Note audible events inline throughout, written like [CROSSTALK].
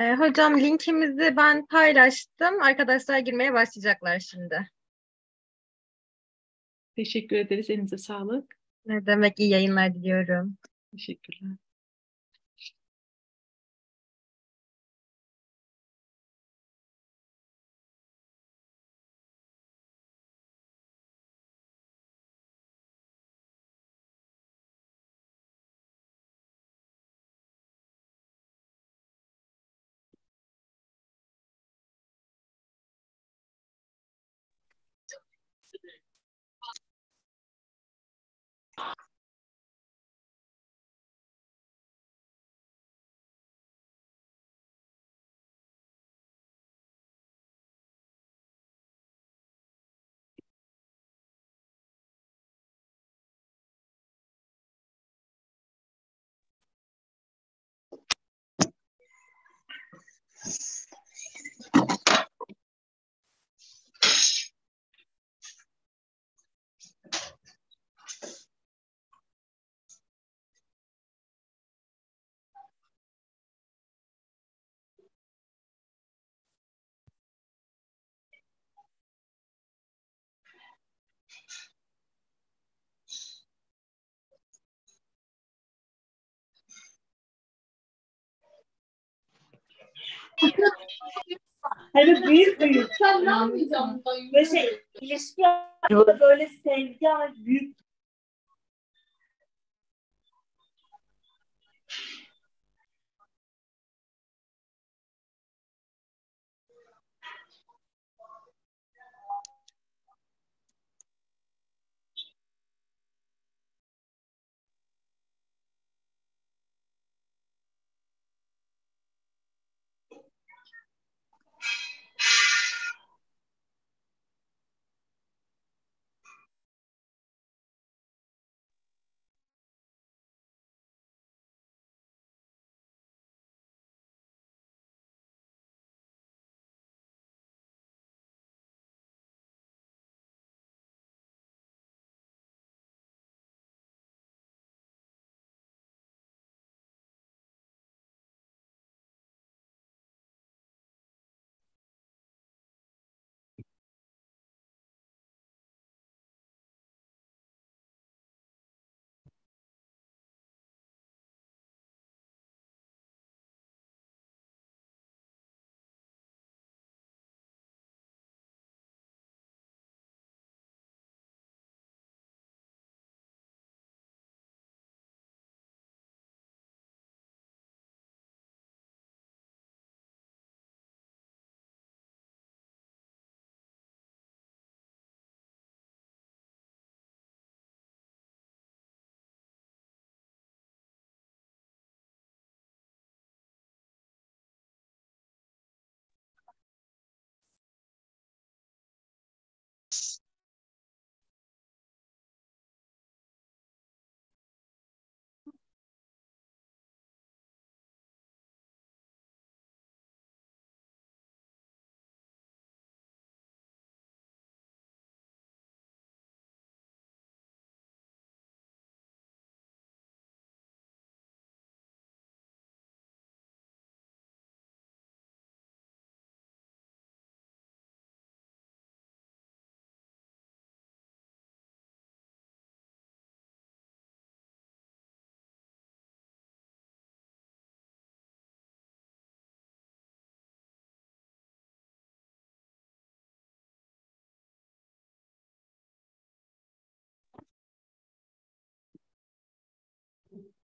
E, hocam linkimizi ben paylaştım. Arkadaşlar girmeye başlayacaklar şimdi. Teşekkür ederiz. Elinize sağlık. Ne demek iyi yayınlar diliyorum. Teşekkürler. [LAUGHS] Hani büyük büyük. Sen ne yapmayacağım? Böyle şey ilişki böyle sevgi ama büyük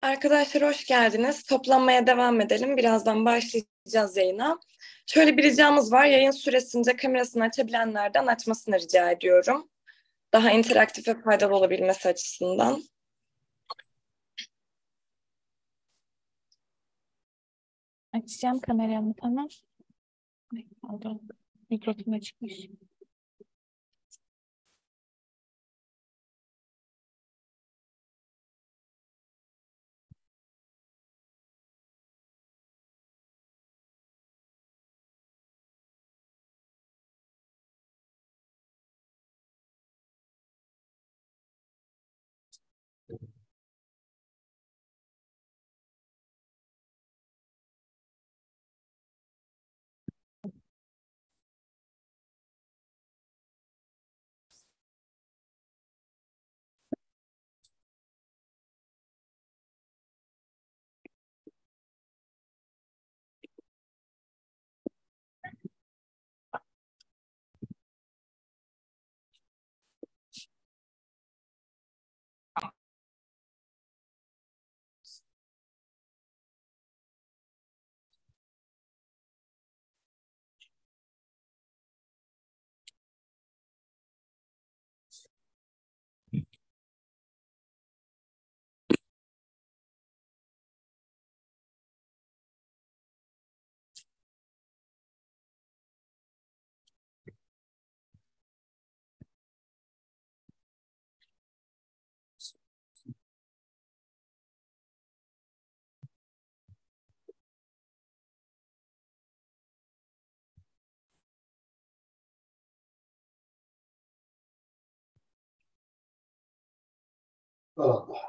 Arkadaşlar hoş geldiniz. Toplanmaya devam edelim. Birazdan başlayacağız yayına. Şöyle bir ricamız var. Yayın süresince kamerasını açabilenlerden açmasını rica ediyorum. Daha interaktif ve faydalı olabilmesi açısından. Açacağım kameramı tamam. Pardon. Mikrofon açıkmış. Allah.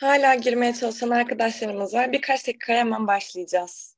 Hala girmeye çalışan arkadaşlarımız var. Birkaç dakika hemen başlayacağız.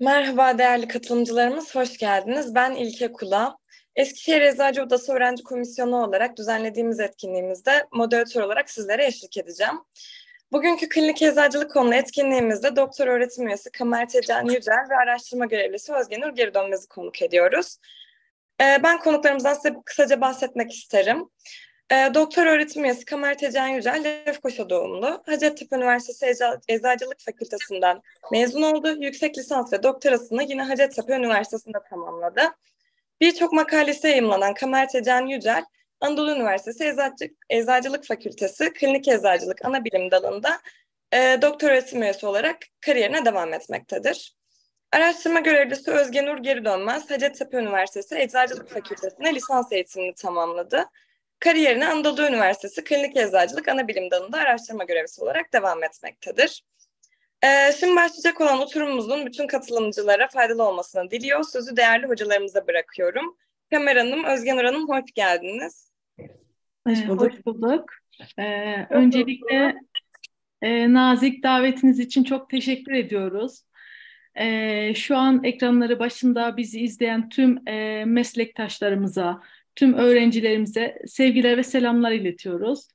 Merhaba değerli katılımcılarımız, hoş geldiniz. Ben İlke Kula. Eskişehir Eczacı Odası Öğrenci Komisyonu olarak düzenlediğimiz etkinliğimizde moderatör olarak sizlere eşlik edeceğim. Bugünkü klinik eczacılık konulu etkinliğimizde doktor öğretim üyesi Kamer Tecan Yücel ve araştırma görevlisi Özgenur Geri konuk ediyoruz. Ee, ben konuklarımızdan size kısaca bahsetmek isterim. Ee, doktor öğretim üyesi Kamer Tecan Yücel, Lefkoşa doğumlu. Hacettepe Üniversitesi Eczacılık Fakültesinden mezun oldu. Yüksek lisans ve doktorasını yine Hacettepe Üniversitesi'nde tamamladı. Birçok makalesi yayımlanan Kamer Can Yücel, Anadolu Üniversitesi Eczacılık, Eczacılık Fakültesi Klinik Eczacılık Ana Bilim Dalı'nda e, doktor öğretim üyesi olarak kariyerine devam etmektedir. Araştırma görevlisi Özge Nur Geri Dönmez, Hacettepe Üniversitesi Eczacılık Fakültesi'ne lisans eğitimini tamamladı. Kariyerine Anadolu Üniversitesi Klinik Eczacılık Ana Bilim Dalı'nda araştırma görevlisi olarak devam etmektedir. Ee, şimdi başlayacak olan oturumumuzun bütün katılımcılara faydalı olmasını diliyor. Sözü değerli hocalarımıza bırakıyorum. Kamer Hanım, Özgen Hanım hoş geldiniz. Hoş ee, bulduk. hoş bulduk. Ee, hoş öncelikle E, nazik davetiniz için çok teşekkür ediyoruz. E, şu an ekranları başında bizi izleyen tüm e, meslektaşlarımıza, tüm öğrencilerimize sevgiler ve selamlar iletiyoruz.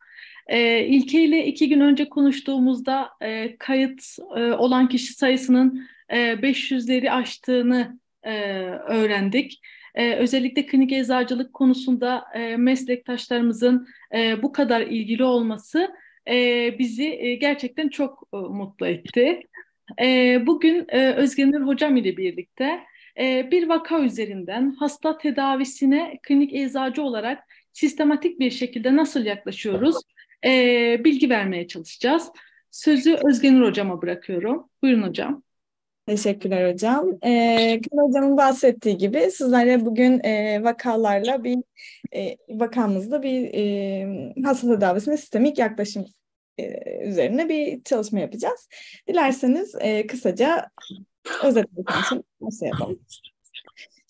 E, ee, İlke iki gün önce konuştuğumuzda e, kayıt e, olan kişi sayısının e, 500'leri aştığını e, öğrendik. E, özellikle klinik eczacılık konusunda e, meslektaşlarımızın e, bu kadar ilgili olması e, bizi e, gerçekten çok e, mutlu etti. E, bugün e, Özgenur Hocam ile birlikte e, bir vaka üzerinden hasta tedavisine klinik eczacı olarak sistematik bir şekilde nasıl yaklaşıyoruz? e, bilgi vermeye çalışacağız. Sözü Özgenur Hocam'a bırakıyorum. Buyurun hocam. Teşekkürler hocam. Ee, Kıra hocamın bahsettiği gibi sizlerle bugün e, vakalarla bir e, vakamızda bir e, hasta tedavisine sistemik yaklaşım e, üzerine bir çalışma yapacağız. Dilerseniz e, kısaca özetle başlayalım.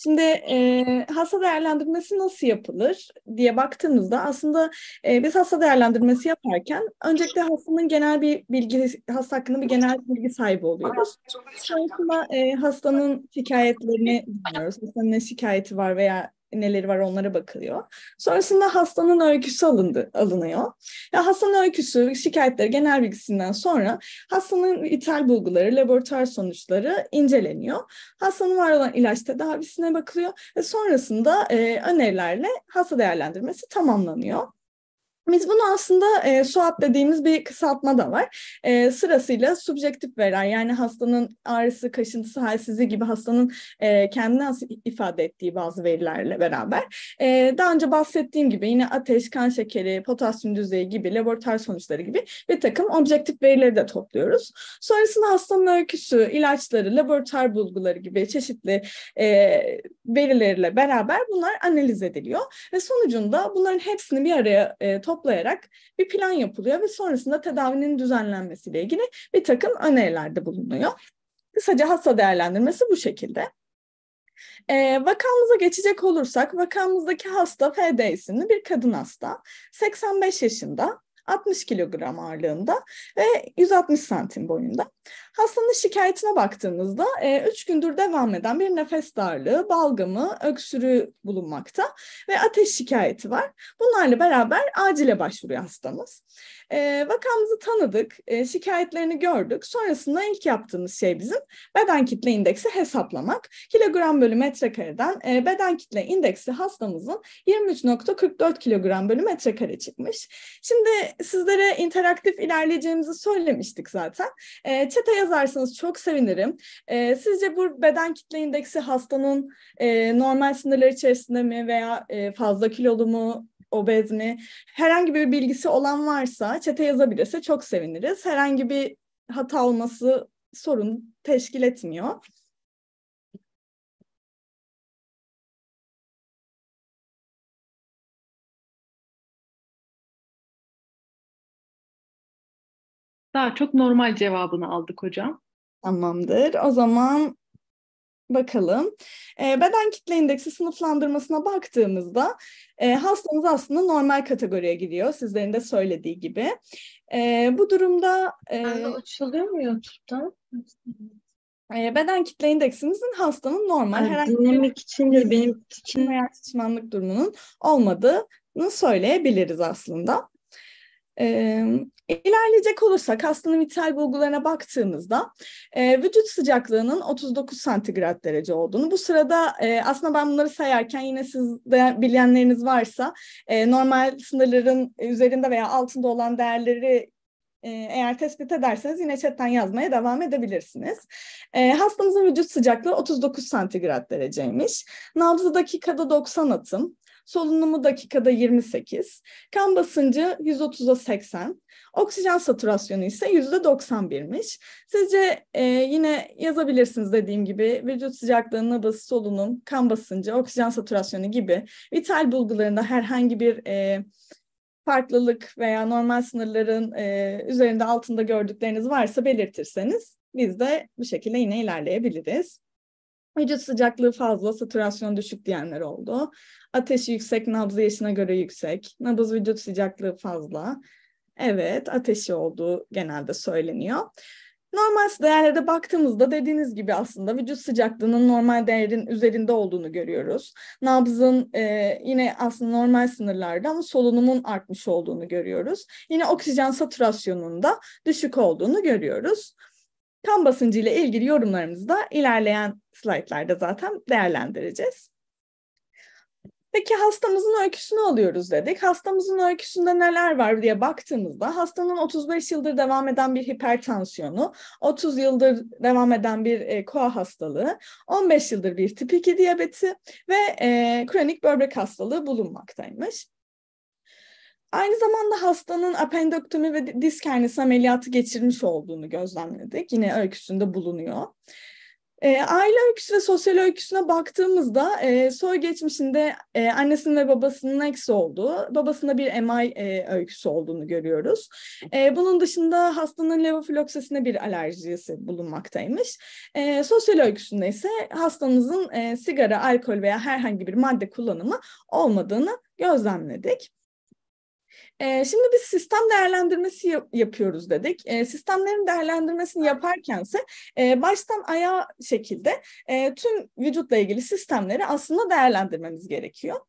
Şimdi e, hasta değerlendirmesi nasıl yapılır diye baktığımızda aslında e, biz hasta değerlendirmesi yaparken öncelikle hastanın genel bir bilgi, hasta hakkında bir genel bilgi sahibi oluyoruz. Sonrasında e, hastanın şikayetlerini dinliyoruz. Hastanın ne şikayeti var veya neleri var onlara bakılıyor. Sonrasında hastanın öyküsü alındı, alınıyor. Ya hastanın öyküsü, şikayetleri, genel bilgisinden sonra hastanın vital bulguları, laboratuvar sonuçları inceleniyor. Hastanın var olan ilaç tedavisine bakılıyor ve sonrasında e, önerilerle hasta değerlendirmesi tamamlanıyor. Biz bunu aslında e, SUAP dediğimiz bir kısaltma da var. E, sırasıyla subjektif veren yani hastanın ağrısı, kaşıntısı, halsizliği gibi hastanın e, kendini nasıl ifade ettiği bazı verilerle beraber. E, daha önce bahsettiğim gibi yine ateş, kan şekeri, potasyum düzeyi gibi laboratuvar sonuçları gibi bir takım objektif verileri de topluyoruz. Sonrasında hastanın öyküsü, ilaçları, laboratuvar bulguları gibi çeşitli e, verileriyle beraber bunlar analiz ediliyor. Ve sonucunda bunların hepsini bir araya e, topluyoruz toplayarak bir plan yapılıyor ve sonrasında tedavinin düzenlenmesiyle ilgili bir takım önerilerde bulunuyor. Kısaca hasta değerlendirmesi bu şekilde. E, vakamıza geçecek olursak vakamızdaki hasta FD isimli bir kadın hasta. 85 yaşında, 60 kilogram ağırlığında ve 160 santim boyunda. Hastanın şikayetine baktığınızda e, üç gündür devam eden bir nefes darlığı, balgamı, öksürüğü bulunmakta ve ateş şikayeti var. Bunlarla beraber acile başvuruyor hastamız. E, vakamızı tanıdık, e, şikayetlerini gördük. Sonrasında ilk yaptığımız şey bizim beden kitle indeksi hesaplamak. Kilogram bölü metrekareden beden kitle indeksi hastamızın 23.44 kilogram bölü metrekare çıkmış. Şimdi sizlere interaktif ilerleyeceğimizi söylemiştik zaten. Çete yaz yazarsanız çok sevinirim. E, sizce bu beden kitle indeksi hastanın e, normal sınırlar içerisinde mi veya e, fazla kilolu mu obez mi? Herhangi bir bilgisi olan varsa çete yazabilirse çok seviniriz. Herhangi bir hata olması sorun teşkil etmiyor. Daha çok normal cevabını aldık hocam. Tamamdır. O zaman bakalım. E, beden kitle indeksi sınıflandırmasına baktığımızda e, hastamız aslında normal kategoriye giriyor. Sizlerin de söylediği gibi. E, bu durumda... E, açılıyor mu YouTube'da? E, beden kitle indeksinizin hastanın normal yani herhangi dinlemek bir için de benim için veya şişmanlık durumunun olmadığını söyleyebiliriz aslında. E, ilerleyecek olursak hastanın vital bulgularına baktığımızda e, vücut sıcaklığının 39 santigrat derece olduğunu. Bu sırada e, aslında ben bunları sayarken yine sizde bilenleriniz varsa e, normal sınırların üzerinde veya altında olan değerleri eğer tespit ederseniz yine chatten yazmaya devam edebilirsiniz. E, hastamızın vücut sıcaklığı 39 santigrat dereceymiş. Nabzı dakikada 90 atım. Solunumu dakikada 28. Kan basıncı 130'a 80. Oksijen saturasyonu ise %91'miş. Sizce e, yine yazabilirsiniz dediğim gibi vücut sıcaklığının adası solunum, kan basıncı, oksijen saturasyonu gibi vital bulgularında herhangi bir e, farklılık veya normal sınırların e, üzerinde altında gördükleriniz varsa belirtirseniz biz de bu şekilde yine ilerleyebiliriz. Vücut sıcaklığı fazla, satürasyon düşük diyenler oldu. Ateşi yüksek, nabzı yaşına göre yüksek. Nabız vücut sıcaklığı fazla. Evet, ateşi olduğu genelde söyleniyor. Normal değerlere baktığımızda dediğiniz gibi aslında vücut sıcaklığının normal değerin üzerinde olduğunu görüyoruz. Nabzın e, yine aslında normal sınırlarda ama solunumun artmış olduğunu görüyoruz. Yine oksijen satürasyonunda düşük olduğunu görüyoruz. Kan basıncı ile ilgili yorumlarımızı da ilerleyen slaytlarda zaten değerlendireceğiz. Peki hastamızın öyküsünü alıyoruz dedik. Hastamızın öyküsünde neler var diye baktığımızda hastanın 35 yıldır devam eden bir hipertansiyonu, 30 yıldır devam eden bir e, koa hastalığı, 15 yıldır bir tip 2 diyabeti ve e, kronik böbrek hastalığı bulunmaktaymış. Aynı zamanda hastanın apendektomi ve disk hernesi ameliyatı geçirmiş olduğunu gözlemledik. Yine öyküsünde bulunuyor. E, aile öyküsü ve sosyal öyküsüne baktığımızda e, soy geçmişinde e, annesinin ve babasının eksi olduğu, babasında bir MI e, öyküsü olduğunu görüyoruz. E, bunun dışında hastanın levofiloksesine bir alerjisi bulunmaktaymış. E, sosyal öyküsünde ise hastanızın e, sigara, alkol veya herhangi bir madde kullanımı olmadığını gözlemledik. Ee, şimdi biz sistem değerlendirmesi yapıyoruz dedik. Ee, sistemlerin değerlendirmesini yaparkense e, baştan ayağa şekilde e, tüm vücutla ilgili sistemleri aslında değerlendirmemiz gerekiyor.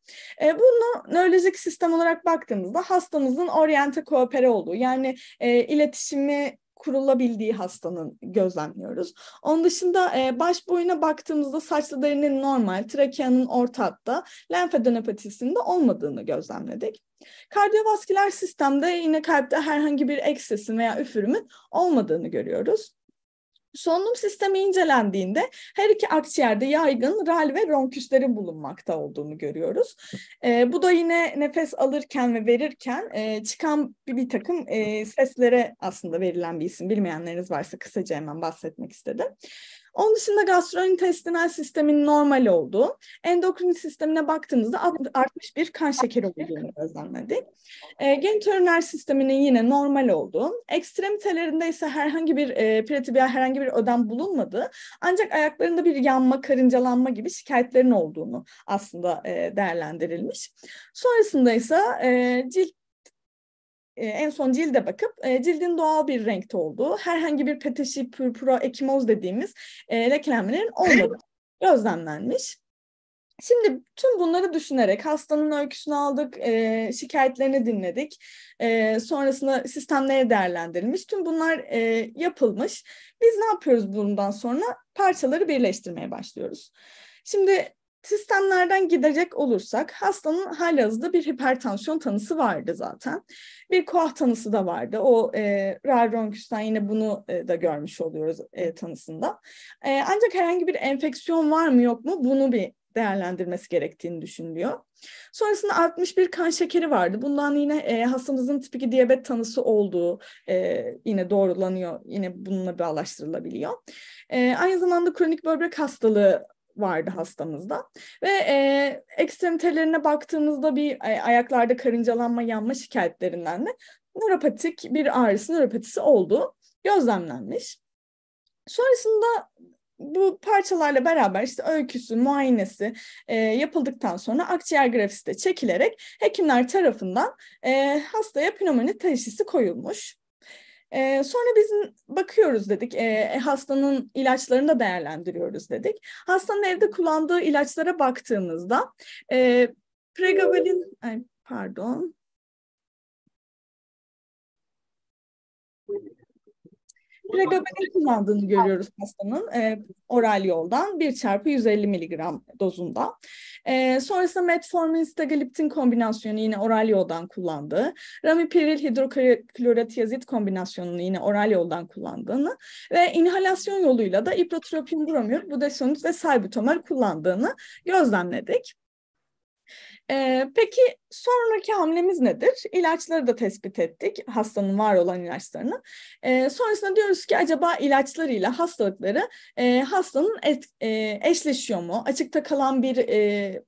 E, bunu nörolojik sistem olarak baktığımızda hastamızın oryante koopere olduğu yani e, iletişimi kurulabildiği hastanın gözlemliyoruz. Onun dışında e, baş boyuna baktığımızda saçlı derinin normal, trakeanın orta hatta, lenfadenopatisinde olmadığını gözlemledik. Kardiyovasküler sistemde yine kalpte herhangi bir eksesin veya üfürümün olmadığını görüyoruz. Solunum sistemi incelendiğinde her iki akciğerde yaygın ral ve ronküslerin bulunmakta olduğunu görüyoruz. E, bu da yine nefes alırken ve verirken e, çıkan bir, bir takım e, seslere aslında verilen bir isim. Bilmeyenleriniz varsa kısaca hemen bahsetmek istedim. Onun dışında gastrointestinal sistemin normal olduğu, endokrin sistemine baktığımızda artmış bir kan şekeri olduğunu gözlemledik. E, ee, genitöriner sisteminin yine normal olduğu, ekstremitelerinde ise herhangi bir e, pretibial herhangi bir ödem bulunmadı. Ancak ayaklarında bir yanma, karıncalanma gibi şikayetlerin olduğunu aslında e, değerlendirilmiş. Sonrasında ise e, cilt ee, en son cilde bakıp e, cildin doğal bir renkte olduğu, herhangi bir peteşi, pürpura, ekimoz dediğimiz lekelenmelerin e, olmadığı [LAUGHS] gözlemlenmiş. Şimdi tüm bunları düşünerek hastanın öyküsünü aldık, e, şikayetlerini dinledik, e, sonrasında sistemleri değerlendirilmiş, tüm bunlar e, yapılmış. Biz ne yapıyoruz bundan sonra? Parçaları birleştirmeye başlıyoruz. Şimdi Sistemlerden gidecek olursak hastanın halihazırda bir hipertansiyon tanısı vardı zaten. Bir koah tanısı da vardı. O e, Rarronküs'ten yine bunu e, da görmüş oluyoruz e, tanısında. E, ancak herhangi bir enfeksiyon var mı yok mu bunu bir değerlendirmesi gerektiğini düşünülüyor. Sonrasında 61 kan şekeri vardı. Bundan yine e, hastamızın tip 2 diyabet tanısı olduğu e, yine doğrulanıyor. Yine bununla bağlaştırılabiliyor. E, aynı zamanda kronik böbrek hastalığı vardı hastamızda. Ve e, ekstremitelerine baktığımızda bir e, ayaklarda karıncalanma, yanma şikayetlerinden de nöropatik bir ağrısı, nöropatisi olduğu gözlemlenmiş. Sonrasında bu parçalarla beraber işte öyküsü, muayenesi e, yapıldıktan sonra akciğer grafisi de çekilerek hekimler tarafından e, hastaya pnömoni teşhisi koyulmuş. E, sonra biz bakıyoruz dedik, e, e, hastanın ilaçlarını da değerlendiriyoruz dedik. Hastanın evde kullandığı ilaçlara baktığımızda e, pregabalin, ay, pardon, Pregabalin kullandığını görüyoruz hastanın e, ee, oral yoldan 1 çarpı 150 miligram dozunda. E, sonrasında metformin stagaliptin kombinasyonu yine oral yoldan kullandı. ramipiril hidrokloratiyazid kombinasyonunu yine oral yoldan kullandığını ve inhalasyon yoluyla da iprotropin bromür, budesonid ve salbutamol kullandığını gözlemledik. Ee, peki sonraki hamlemiz nedir? İlaçları da tespit ettik, hastanın var olan ilaçlarını. Ee, sonrasında diyoruz ki acaba ilaçlarıyla hastalıkları e, hastanın et, e, eşleşiyor mu? Açıkta kalan bir e,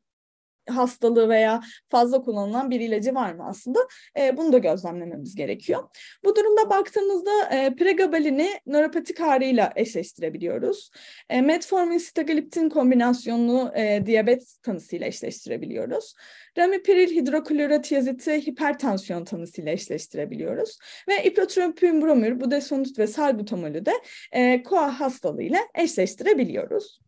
hastalığı veya fazla kullanılan bir ilacı var mı aslında? E, bunu da gözlemlememiz gerekiyor. Bu durumda baktığımızda e, pregabalini nöropatik ağrıyla eşleştirebiliyoruz. E, metformin sitagliptin kombinasyonunu e, diyabet tanısıyla eşleştirebiliyoruz. Ramipril hidroklorotiyaziti hipertansiyon tanısıyla eşleştirebiliyoruz. Ve ipratropium bromür, budesonut ve salbutamolü de e, koa ile eşleştirebiliyoruz.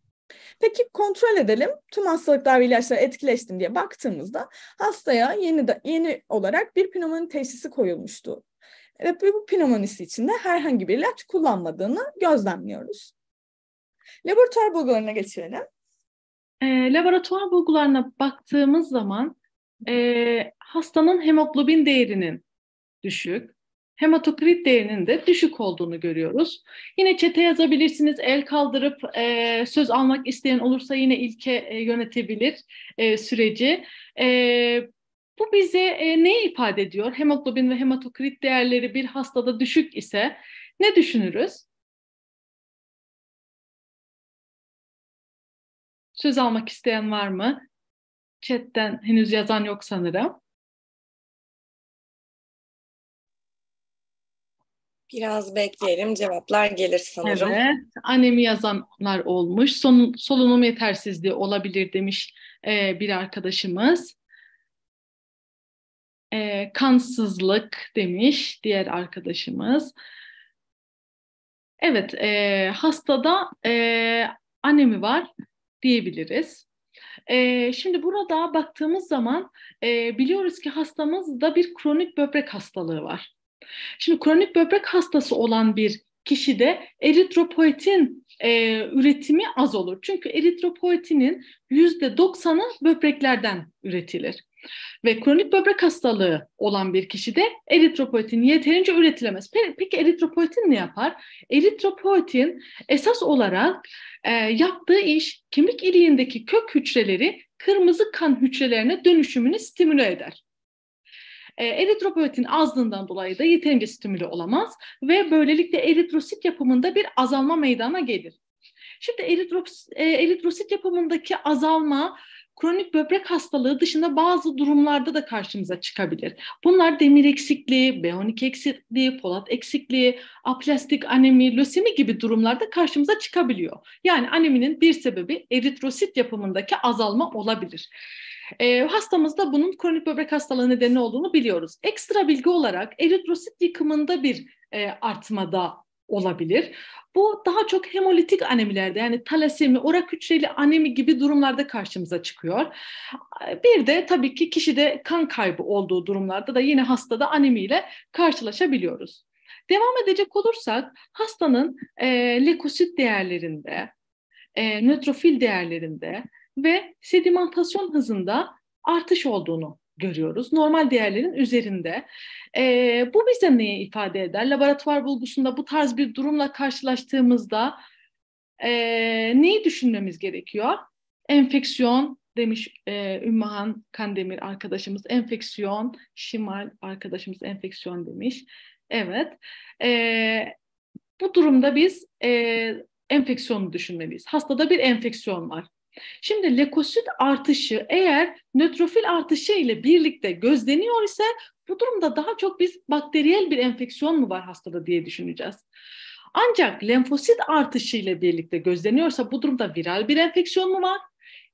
Peki kontrol edelim. Tüm hastalıklar ve ilaçlara etkileştim diye baktığımızda hastaya yeni de, yeni olarak bir pnömoni teşhisi koyulmuştu. Ve bu pnömonisi içinde herhangi bir ilaç kullanmadığını gözlemliyoruz. Laboratuvar bulgularına geçelim. E, laboratuvar bulgularına baktığımız zaman e, hastanın hemoglobin değerinin düşük, hematokrit değerinin de düşük olduğunu görüyoruz. Yine çete yazabilirsiniz. El kaldırıp e, söz almak isteyen olursa yine ilke e, yönetebilir e, süreci. E, bu bize e, ne ifade ediyor? Hemoglobin ve hematokrit değerleri bir hastada düşük ise ne düşünürüz? Söz almak isteyen var mı? Chatten henüz yazan yok sanırım. Biraz bekleyelim cevaplar gelir sanırım. Evet, annemi yazanlar olmuş. Son, solunum yetersizliği olabilir demiş e, bir arkadaşımız. E, kansızlık demiş diğer arkadaşımız. Evet, e, hastada e, anemi var diyebiliriz. E, şimdi burada baktığımız zaman e, biliyoruz ki hastamızda bir kronik böbrek hastalığı var. Şimdi kronik böbrek hastası olan bir kişide eritropoetin e, üretimi az olur. Çünkü eritropoetinin %90'ı böbreklerden üretilir. Ve kronik böbrek hastalığı olan bir kişide eritropoetin yeterince üretilemez. Peki eritropoetin ne yapar? Eritropoetin esas olarak e, yaptığı iş kemik iliğindeki kök hücreleri kırmızı kan hücrelerine dönüşümünü stimüle eder. E, eritropoyetin azlığından dolayı da yeterince stimüle olamaz ve böylelikle eritrosit yapımında bir azalma meydana gelir. Şimdi eritros, e, eritrosit yapımındaki azalma kronik böbrek hastalığı dışında bazı durumlarda da karşımıza çıkabilir. Bunlar demir eksikliği, B12 eksikliği, polat eksikliği, aplastik anemi, lösemi gibi durumlarda karşımıza çıkabiliyor. Yani aneminin bir sebebi eritrosit yapımındaki azalma olabilir. E, hastamızda bunun kronik böbrek hastalığı nedeni olduğunu biliyoruz. Ekstra bilgi olarak eritrosit yıkımında bir e, artmada olabilir. Bu daha çok hemolitik anemilerde yani talasemi, orak hücreli anemi gibi durumlarda karşımıza çıkıyor. Bir de tabii ki kişide kan kaybı olduğu durumlarda da yine hastada anemiyle karşılaşabiliyoruz. Devam edecek olursak hastanın e, lekosit değerlerinde, e, nötrofil değerlerinde, ve sedimentasyon hızında artış olduğunu görüyoruz. Normal değerlerin üzerinde. E, bu bize neyi ifade eder? Laboratuvar bulgusunda bu tarz bir durumla karşılaştığımızda e, neyi düşünmemiz gerekiyor? Enfeksiyon demiş e, Ümmühan Kandemir arkadaşımız. Enfeksiyon, Şimal arkadaşımız enfeksiyon demiş. Evet. E, bu durumda biz e, enfeksiyonu düşünmeliyiz. Hastada bir enfeksiyon var. Şimdi lekosit artışı eğer nötrofil artışı ile birlikte gözleniyor ise bu durumda daha çok biz bakteriyel bir enfeksiyon mu var hastada diye düşüneceğiz. Ancak lenfosit artışı ile birlikte gözleniyorsa bu durumda viral bir enfeksiyon mu var?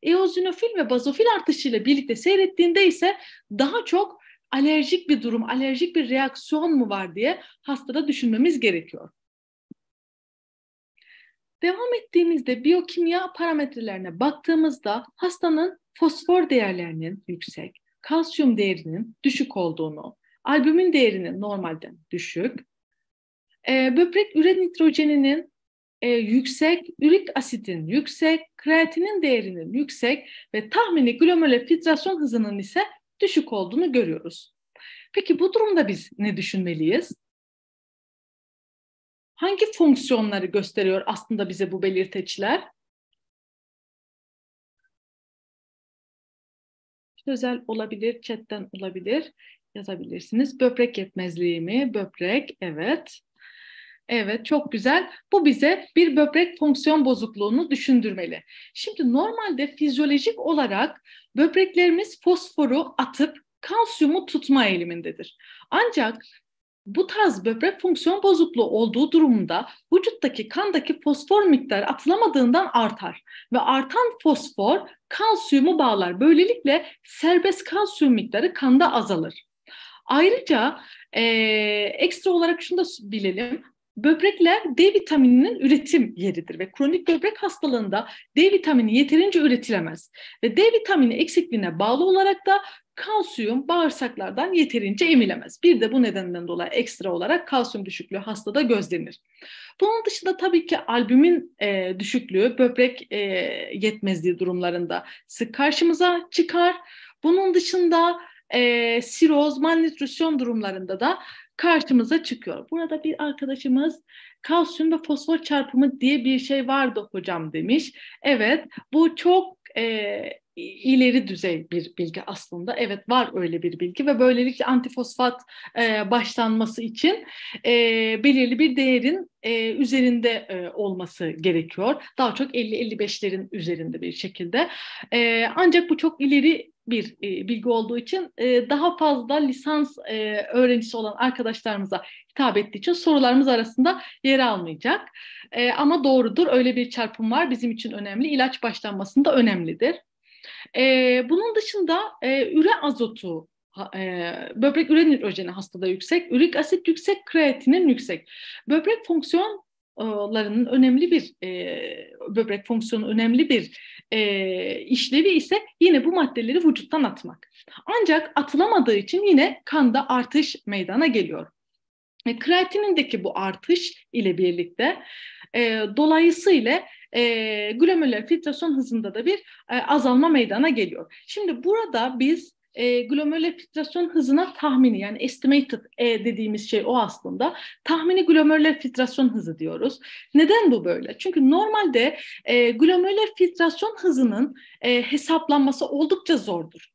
Eozinofil ve bazofil artışı ile birlikte seyrettiğinde ise daha çok alerjik bir durum, alerjik bir reaksiyon mu var diye hastada düşünmemiz gerekiyor. Devam ettiğimizde biyokimya parametrelerine baktığımızda hastanın fosfor değerlerinin yüksek, kalsiyum değerinin düşük olduğunu, albümin değerinin normalden düşük, e, böbrek üre nitrojeninin e, yüksek, ürik asidin yüksek, kreatinin değerinin yüksek ve tahmini glomerüle filtrasyon hızının ise düşük olduğunu görüyoruz. Peki bu durumda biz ne düşünmeliyiz? hangi fonksiyonları gösteriyor aslında bize bu belirteçler? Sözel olabilir, chatten olabilir, yazabilirsiniz. Böbrek yetmezliği mi? Böbrek, evet. Evet, çok güzel. Bu bize bir böbrek fonksiyon bozukluğunu düşündürmeli. Şimdi normalde fizyolojik olarak böbreklerimiz fosforu atıp kalsiyumu tutma eğilimindedir. Ancak bu tarz böbrek fonksiyon bozukluğu olduğu durumda vücuttaki kandaki fosfor miktarı atılamadığından artar ve artan fosfor kalsiyumu bağlar. Böylelikle serbest kalsiyum miktarı kanda azalır. Ayrıca e, ekstra olarak şunu da bilelim. Böbrekler D vitamininin üretim yeridir ve kronik böbrek hastalığında D vitamini yeterince üretilemez. Ve D vitamini eksikliğine bağlı olarak da kalsiyum bağırsaklardan yeterince emilemez. Bir de bu nedenden dolayı ekstra olarak kalsiyum düşüklüğü hastada gözlenir. Bunun dışında tabii ki albümin e, düşüklüğü böbrek e, yetmezliği durumlarında sık karşımıza çıkar. Bunun dışında e, siroz, malnutrisyon durumlarında da karşımıza çıkıyor. Burada bir arkadaşımız kalsiyum ve fosfor çarpımı diye bir şey vardı hocam demiş. Evet bu çok e, ileri düzey bir bilgi aslında. Evet var öyle bir bilgi ve böylelikle antifosfat e, başlanması için e, belirli bir değerin e, üzerinde e, olması gerekiyor. Daha çok 50-55'lerin üzerinde bir şekilde. E, ancak bu çok ileri bir e, bilgi olduğu için e, daha fazla lisans e, öğrencisi olan arkadaşlarımıza hitap ettiği için sorularımız arasında yer almayacak. E, ama doğrudur öyle bir çarpım var bizim için önemli. İlaç başlanmasında önemlidir. E, bunun dışında e, üre azotu böbrek üre nitrojeni hastada yüksek, ürik asit yüksek, kreatinin yüksek. Böbrek fonksiyonlarının önemli bir böbrek fonksiyonu önemli bir işlevi ise yine bu maddeleri vücuttan atmak. Ancak atılamadığı için yine kanda artış meydana geliyor. E, kreatinindeki bu artış ile birlikte dolayısıyla e, ee, glomerüler filtrasyon hızında da bir e, azalma meydana geliyor. Şimdi burada biz e, glomerüler filtrasyon hızına tahmini yani estimated e dediğimiz şey o aslında. Tahmini glomerüler filtrasyon hızı diyoruz. Neden bu böyle? Çünkü normalde e, glomerüler filtrasyon hızının e, hesaplanması oldukça zordur.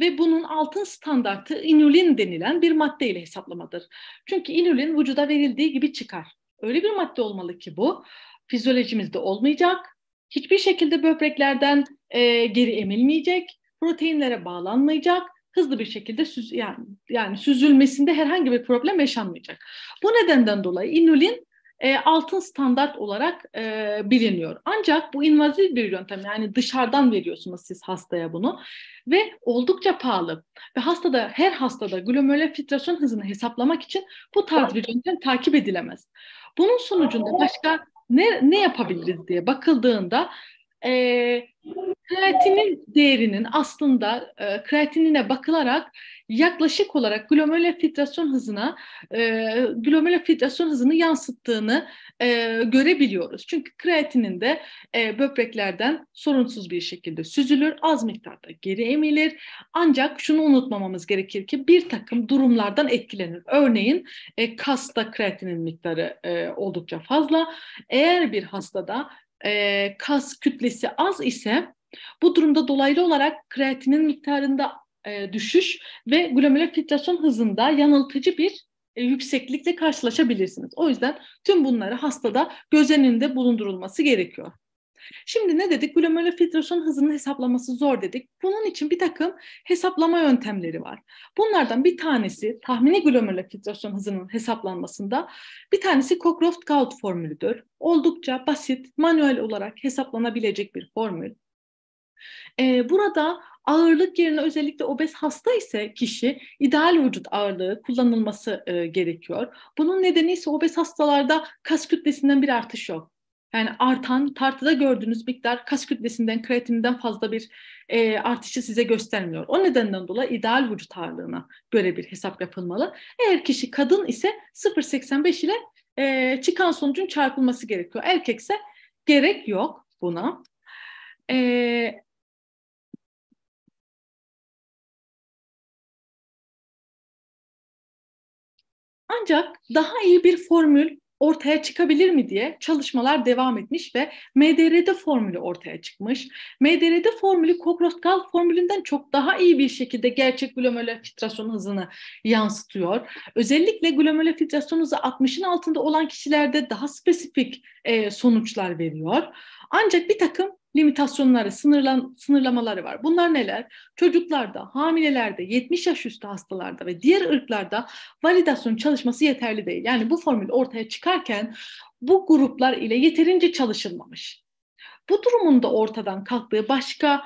Ve bunun altın standartı inulin denilen bir madde ile hesaplamadır. Çünkü inulin vücuda verildiği gibi çıkar. Öyle bir madde olmalı ki bu fizyolojimizde olmayacak. Hiçbir şekilde böbreklerden e, geri emilmeyecek. Proteinlere bağlanmayacak. Hızlı bir şekilde süz, yani, yani süzülmesinde herhangi bir problem yaşanmayacak. Bu nedenden dolayı inulin e, altın standart olarak e, biliniyor. Ancak bu invaziv bir yöntem yani dışarıdan veriyorsunuz siz hastaya bunu ve oldukça pahalı. Ve hastada her hastada glomerüler filtrasyon hızını hesaplamak için bu tarz bir yöntem takip edilemez. Bunun sonucunda başka ne, ne yapabiliriz diye bakıldığında e, kreatinin değerinin aslında e, kreatinine bakılarak yaklaşık olarak glomerüler filtrasyon hızına e, glomerüler filtrasyon hızını yansıttığını e, görebiliyoruz. Çünkü kreatinin de e, böbreklerden sorunsuz bir şekilde süzülür, az miktarda geri emilir. Ancak şunu unutmamamız gerekir ki bir takım durumlardan etkilenir. Örneğin e, kasta kreatinin miktarı e, oldukça fazla. Eğer bir hastada e, kas kütlesi az ise bu durumda dolaylı olarak kreatinin miktarında e, düşüş ve glomerüler filtrasyon hızında yanıltıcı bir e, yükseklikle karşılaşabilirsiniz. O yüzden tüm bunları hastada göz önünde bulundurulması gerekiyor. Şimdi ne dedik? Glomerüler filtrasyon hızının hesaplaması zor dedik. Bunun için bir takım hesaplama yöntemleri var. Bunlardan bir tanesi tahmini glomerüler filtrasyon hızının hesaplanmasında bir tanesi Cockcroft-Gaud formülüdür. Oldukça basit, manuel olarak hesaplanabilecek bir formül. Ee, burada ağırlık yerine özellikle obez hasta ise kişi ideal vücut ağırlığı kullanılması e, gerekiyor. Bunun nedeni ise obez hastalarda kas kütlesinden bir artış yok. Yani artan tartıda gördüğünüz miktar kas kütlesinden kreatininden fazla bir e, artışı size göstermiyor. O nedenden dolayı ideal vücut ağırlığına göre bir hesap yapılmalı. Eğer kişi kadın ise 0.85 ile e, çıkan sonucun çarpılması gerekiyor. Erkekse gerek yok buna. E, Ancak daha iyi bir formül ortaya çıkabilir mi diye çalışmalar devam etmiş ve MDRD formülü ortaya çıkmış. MDRD formülü Kokrostal formülünden çok daha iyi bir şekilde gerçek glomerüler filtrasyon hızını yansıtıyor. Özellikle glomerüler filtrasyon hızı 60'ın altında olan kişilerde daha spesifik e, sonuçlar veriyor. Ancak bir takım limitasyonları, sınırlan, sınırlamaları var. Bunlar neler? Çocuklarda, hamilelerde, 70 yaş üstü hastalarda ve diğer ırklarda validasyon çalışması yeterli değil. Yani bu formül ortaya çıkarken bu gruplar ile yeterince çalışılmamış. Bu durumun da ortadan kalktığı başka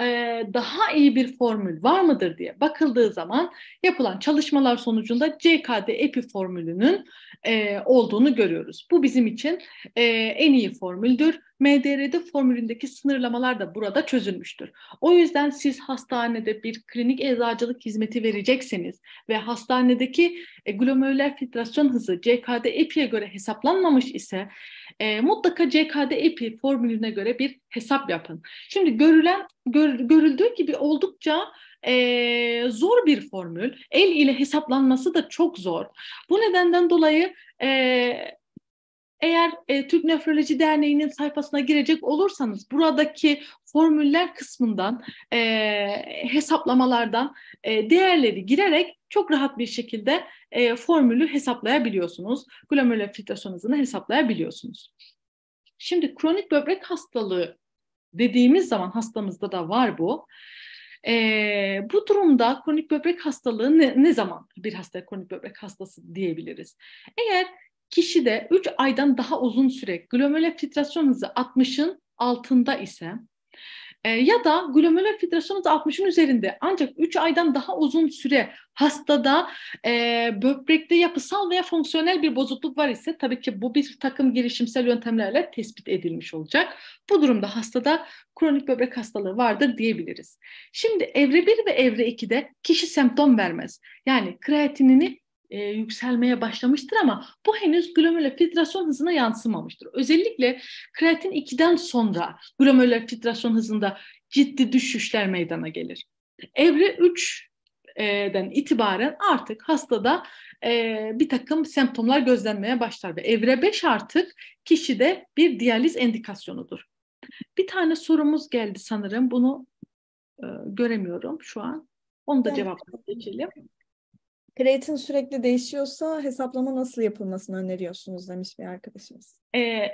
e, daha iyi bir formül var mıdır diye bakıldığı zaman yapılan çalışmalar sonucunda CKD-EPI formülünün e, olduğunu görüyoruz. Bu bizim için e, en iyi formüldür MDRD formülündeki sınırlamalar da burada çözülmüştür. O yüzden siz hastanede bir klinik eczacılık hizmeti verecekseniz ve hastanedeki e, glomerüler filtrasyon hızı CKD EPI'ye göre hesaplanmamış ise e, mutlaka CKD EPI formülüne göre bir hesap yapın. Şimdi görülen gör, görüldüğü gibi oldukça e, zor bir formül. El ile hesaplanması da çok zor. Bu nedenden dolayı e, eğer e, Türk Nefroloji Derneği'nin sayfasına girecek olursanız buradaki formüller kısmından, e, hesaplamalardan e, değerleri girerek çok rahat bir şekilde e, formülü hesaplayabiliyorsunuz. Glomerüler filtrasyonunuzu hesaplayabiliyorsunuz. Şimdi kronik böbrek hastalığı dediğimiz zaman hastamızda da var bu. E, bu durumda kronik böbrek hastalığı ne, ne zaman bir hastaya kronik böbrek hastası diyebiliriz? Eğer Kişi de 3 aydan daha uzun süre glomerüler filtrasyon hızı 60'ın altında ise e, ya da glomerüler filtrasyon hızı 60'ın üzerinde ancak 3 aydan daha uzun süre hastada e, böbrekte yapısal veya fonksiyonel bir bozukluk var ise tabii ki bu bir takım girişimsel yöntemlerle tespit edilmiş olacak. Bu durumda hastada kronik böbrek hastalığı vardır diyebiliriz. Şimdi evre 1 ve evre 2'de kişi semptom vermez. Yani kreatinini e, yükselmeye başlamıştır ama bu henüz glomerüler filtrasyon hızına yansımamıştır. Özellikle kreatin 2'den sonra glomerüler filtrasyon hızında ciddi düşüşler meydana gelir. Evre 3'den e, itibaren artık hastada e, bir takım semptomlar gözlenmeye başlar ve evre 5 artık kişide bir diyaliz endikasyonudur. Bir tane sorumuz geldi sanırım. Bunu e, göremiyorum şu an. Onu da evet. cevaplayalım. Kreatin sürekli değişiyorsa hesaplama nasıl yapılmasını öneriyorsunuz demiş bir arkadaşımız. Ee,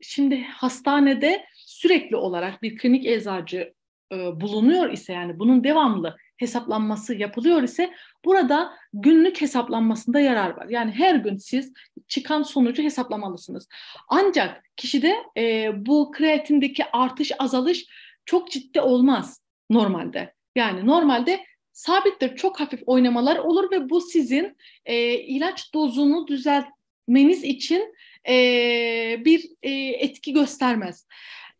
şimdi hastanede sürekli olarak bir klinik eczacı e, bulunuyor ise yani bunun devamlı hesaplanması yapılıyor ise burada günlük hesaplanmasında yarar var. Yani her gün siz çıkan sonucu hesaplamalısınız. Ancak kişide e, bu kreatindeki artış azalış çok ciddi olmaz normalde. Yani normalde sabittir. Çok hafif oynamalar olur ve bu sizin e, ilaç dozunu düzeltmeniz için e, bir e, etki göstermez.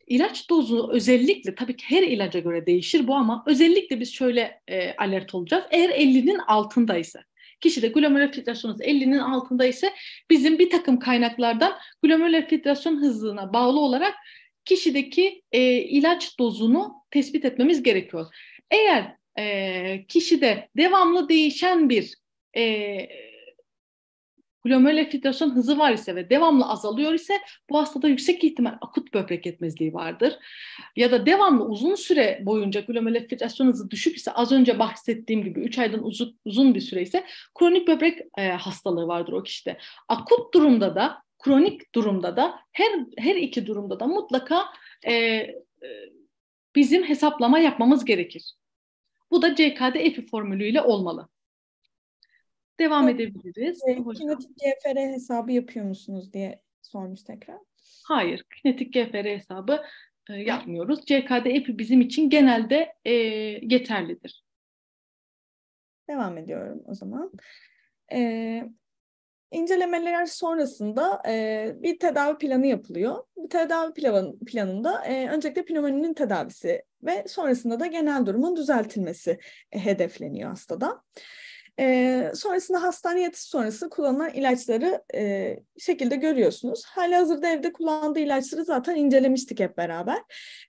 İlaç dozu özellikle tabii ki her ilaca göre değişir bu ama özellikle biz şöyle e, alert olacağız. Eğer 50'nin altındaysa kişide glomerüler filtrasyonunuz 50'nin altında ise bizim bir takım kaynaklardan glomerüler filtrasyon hızına bağlı olarak kişideki e, ilaç dozunu tespit etmemiz gerekiyor. Eğer e, ee, kişide devamlı değişen bir e, glomerüler filtrasyon hızı var ise ve devamlı azalıyor ise bu hastada yüksek ihtimal akut böbrek yetmezliği vardır. Ya da devamlı uzun süre boyunca glomerüler filtrasyon hızı düşük ise az önce bahsettiğim gibi 3 aydan uzun, uzun bir süre ise kronik böbrek e, hastalığı vardır o kişide. Akut durumda da kronik durumda da her her iki durumda da mutlaka e, e, bizim hesaplama yapmamız gerekir. Bu da CKD EPI formülüyle olmalı. Devam evet. edebiliriz. E, kinetik GFR hesabı yapıyor musunuz diye sormuş tekrar. Hayır, kinetik GFR hesabı e, yapmıyoruz. CKD EPI bizim için genelde e, yeterlidir. Devam ediyorum o zaman. Ee, İncelemeler sonrasında e, bir tedavi planı yapılıyor. Bu tedavi plan, planında e, öncelikle pnömoninin tedavisi ve sonrasında da genel durumun düzeltilmesi e, hedefleniyor hastada. E, sonrasında hastane yatışı sonrası kullanılan ilaçları e, şekilde görüyorsunuz. Hali hazırda evde kullandığı ilaçları zaten incelemiştik hep beraber.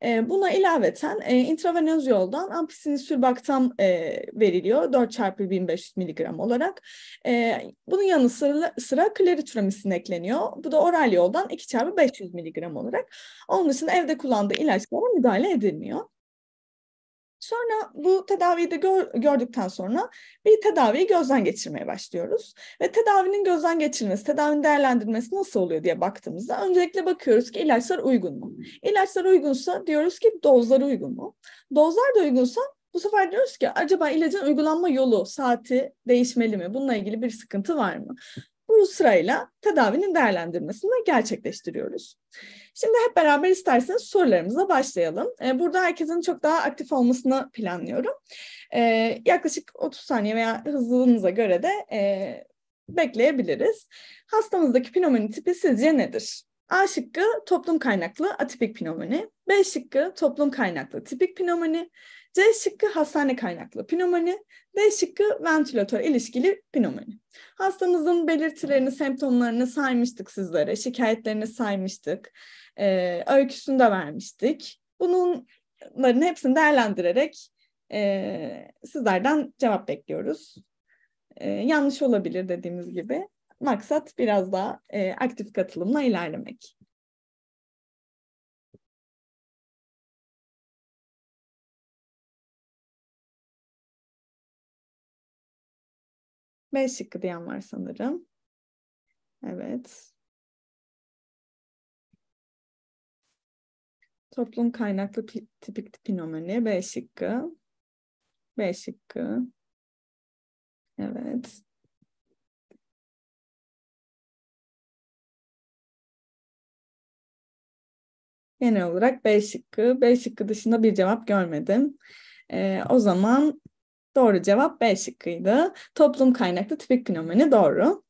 E, buna ilaveten e, intravenöz yoldan ampisinisülbaktam e, veriliyor 4 çarpı 1500 miligram olarak. E, bunun yanı sıra, sıra kleritramisin ekleniyor. Bu da oral yoldan 2 çarpı 500 miligram olarak. Onun dışında evde kullandığı ilaçlara müdahale edilmiyor. Sonra bu tedaviyi de gör, gördükten sonra bir tedaviyi gözden geçirmeye başlıyoruz. Ve tedavinin gözden geçirilmesi, tedavinin değerlendirilmesi nasıl oluyor diye baktığımızda öncelikle bakıyoruz ki ilaçlar uygun mu? İlaçlar uygunsa diyoruz ki dozlar uygun mu? Dozlar da uygunsa bu sefer diyoruz ki acaba ilacın uygulanma yolu, saati değişmeli mi? Bununla ilgili bir sıkıntı var mı? bu sırayla tedavinin değerlendirmesini gerçekleştiriyoruz. Şimdi hep beraber isterseniz sorularımıza başlayalım. Ee, burada herkesin çok daha aktif olmasını planlıyorum. Ee, yaklaşık 30 saniye veya hızlılığınıza göre de e, bekleyebiliriz. Hastamızdaki pnömoni tipi sizce nedir? A şıkkı toplum kaynaklı atipik pnömoni, B şıkkı toplum kaynaklı tipik pnömoni, C şıkkı hastane kaynaklı pnömoni, D şıkkı ventilatör ilişkili pnömoni. Hastamızın belirtilerini, semptomlarını saymıştık sizlere, şikayetlerini saymıştık, e, öyküsünü de vermiştik. Bunların hepsini değerlendirerek e, sizlerden cevap bekliyoruz. E, yanlış olabilir dediğimiz gibi. Maksat biraz daha e, aktif katılımla ilerlemek. B şıkkı diyen var sanırım. Evet. Toplum kaynaklı tipik tipinomani B şıkkı. B şıkkı. Evet. Genel olarak B şıkkı. B şıkkı dışında bir cevap görmedim. Ee, o zaman Doğru cevap B şıkkıydı. Toplum kaynaklı tipik pnömoni doğru.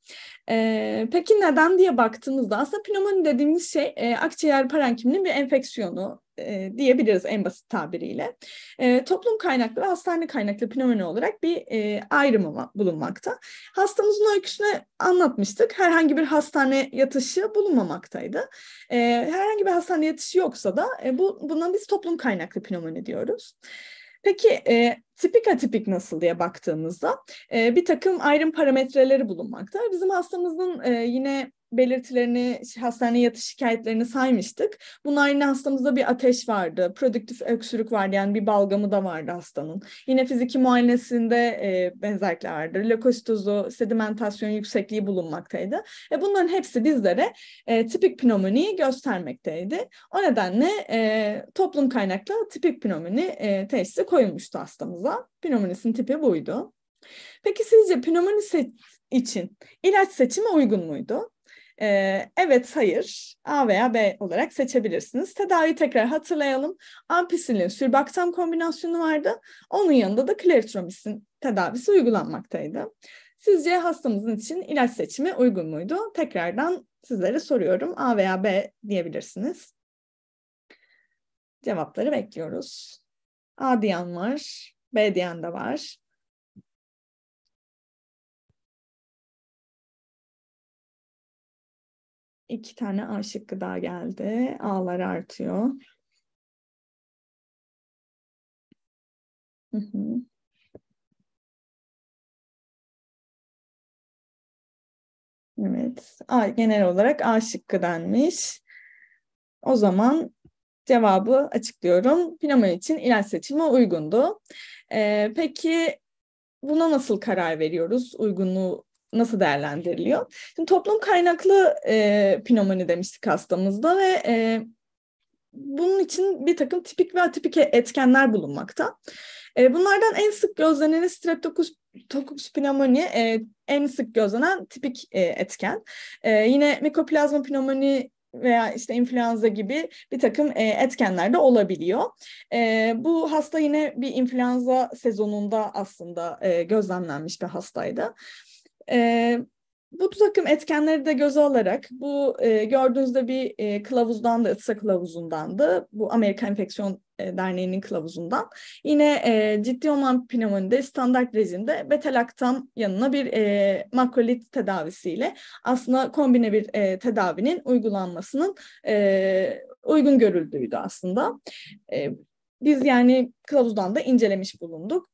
Ee, peki neden diye baktığımızda aslında pnömoni dediğimiz şey e, akciğer parenkiminin bir enfeksiyonu e, diyebiliriz en basit tabiriyle. E, toplum kaynaklı ve hastane kaynaklı pnömoni olarak bir e, ayrımı bulunmakta. Hastamızın öyküsüne anlatmıştık. Herhangi bir hastane yatışı bulunmamaktaydı. E, herhangi bir hastane yatışı yoksa da e, bu, buna biz toplum kaynaklı pnömoni diyoruz. Peki e, tipik atipik nasıl diye baktığımızda e, bir takım ayrım parametreleri bulunmakta. Bizim hastamızın e, yine belirtilerini, hastane yatış şikayetlerini saymıştık. Bunlar yine hastamızda bir ateş vardı, prodüktif öksürük vardı yani bir balgamı da vardı hastanın. Yine fiziki muayenesinde e, benzerlikler vardı. Lökositozu, sedimentasyon yüksekliği bulunmaktaydı. E, bunların hepsi bizlere e, tipik pneumoniyi göstermekteydi. O nedenle e, toplum kaynaklı tipik pneumoni e, teşhisi koyulmuştu hastamıza. Pneumonisinin tipi buydu. Peki sizce pneumoni için ilaç seçimi uygun muydu? Ee, evet, hayır, A veya B olarak seçebilirsiniz. Tedavi tekrar hatırlayalım. Ampicillin sürbaktam kombinasyonu vardı. Onun yanında da kleritromisin tedavisi uygulanmaktaydı. Sizce hastamızın için ilaç seçimi uygun muydu? Tekrardan sizlere soruyorum. A veya B diyebilirsiniz. Cevapları bekliyoruz. A diyen var, B diyen de var. iki tane aşık gıda geldi. ağlar artıyor. Hı hı. Evet. A, genel olarak A şıkkı denmiş. O zaman cevabı açıklıyorum. Pnömoni için ilaç seçimi uygundu. Ee, peki buna nasıl karar veriyoruz? Uygunluğu nasıl değerlendiriliyor? Şimdi toplum kaynaklı e, pnömoni demiştik hastamızda ve e, bunun için bir takım tipik ve atipik e-, etkenler bulunmakta. E, bunlardan en sık gözlenen streptokokus tokus pnömoni e, en sık gözlenen tipik e, etken. E, yine mikoplazma pnömoni veya işte influenza gibi bir takım e, etkenler de olabiliyor. E, bu hasta yine bir influenza sezonunda aslında e, gözlemlenmiş bir hastaydı. E, bu takım etkenleri de göze alarak bu e, gördüğünüzde bir e, kılavuzdan da ıtsa kılavuzundan da bu Amerikan Enfeksiyon e, Derneği'nin kılavuzundan yine e, ciddi olan pneumonide standart rejimde betalaktam yanına bir e, makrolit tedavisiyle aslında kombine bir e, tedavinin uygulanmasının e, uygun görüldüğüydü aslında. E, biz yani kılavuzdan da incelemiş bulunduk.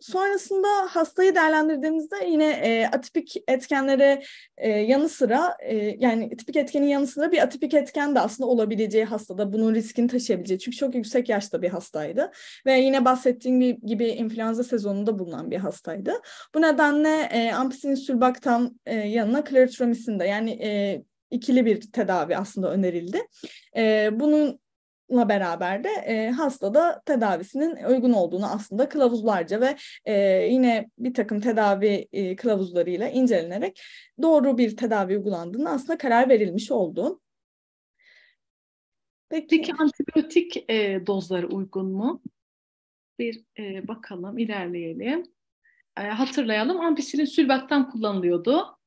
Sonrasında hastayı değerlendirdiğimizde yine e, atipik etkenlere e, yanı sıra e, yani tipik etkenin yanı sıra bir atipik etken de aslında olabileceği hastada bunun riskini taşıyabileceği. Çünkü çok yüksek yaşta bir hastaydı ve yine bahsettiğim gibi influenza sezonunda bulunan bir hastaydı. Bu nedenle e, ampisin sülbaktam e, yanına kleritromisin de yani e, ikili bir tedavi aslında önerildi. E, bunun la beraber de e, hastada tedavisinin uygun olduğunu aslında kılavuzlarca ve e, yine bir takım tedavi e, kılavuzlarıyla incelenerek doğru bir tedavi uygulandığını aslında karar verilmiş oldu. Peki, Peki antibiyotik e, dozları uygun mu? Bir e, bakalım, ilerleyelim. E, hatırlayalım, ampisilin sülbaktan kullanılıyordu.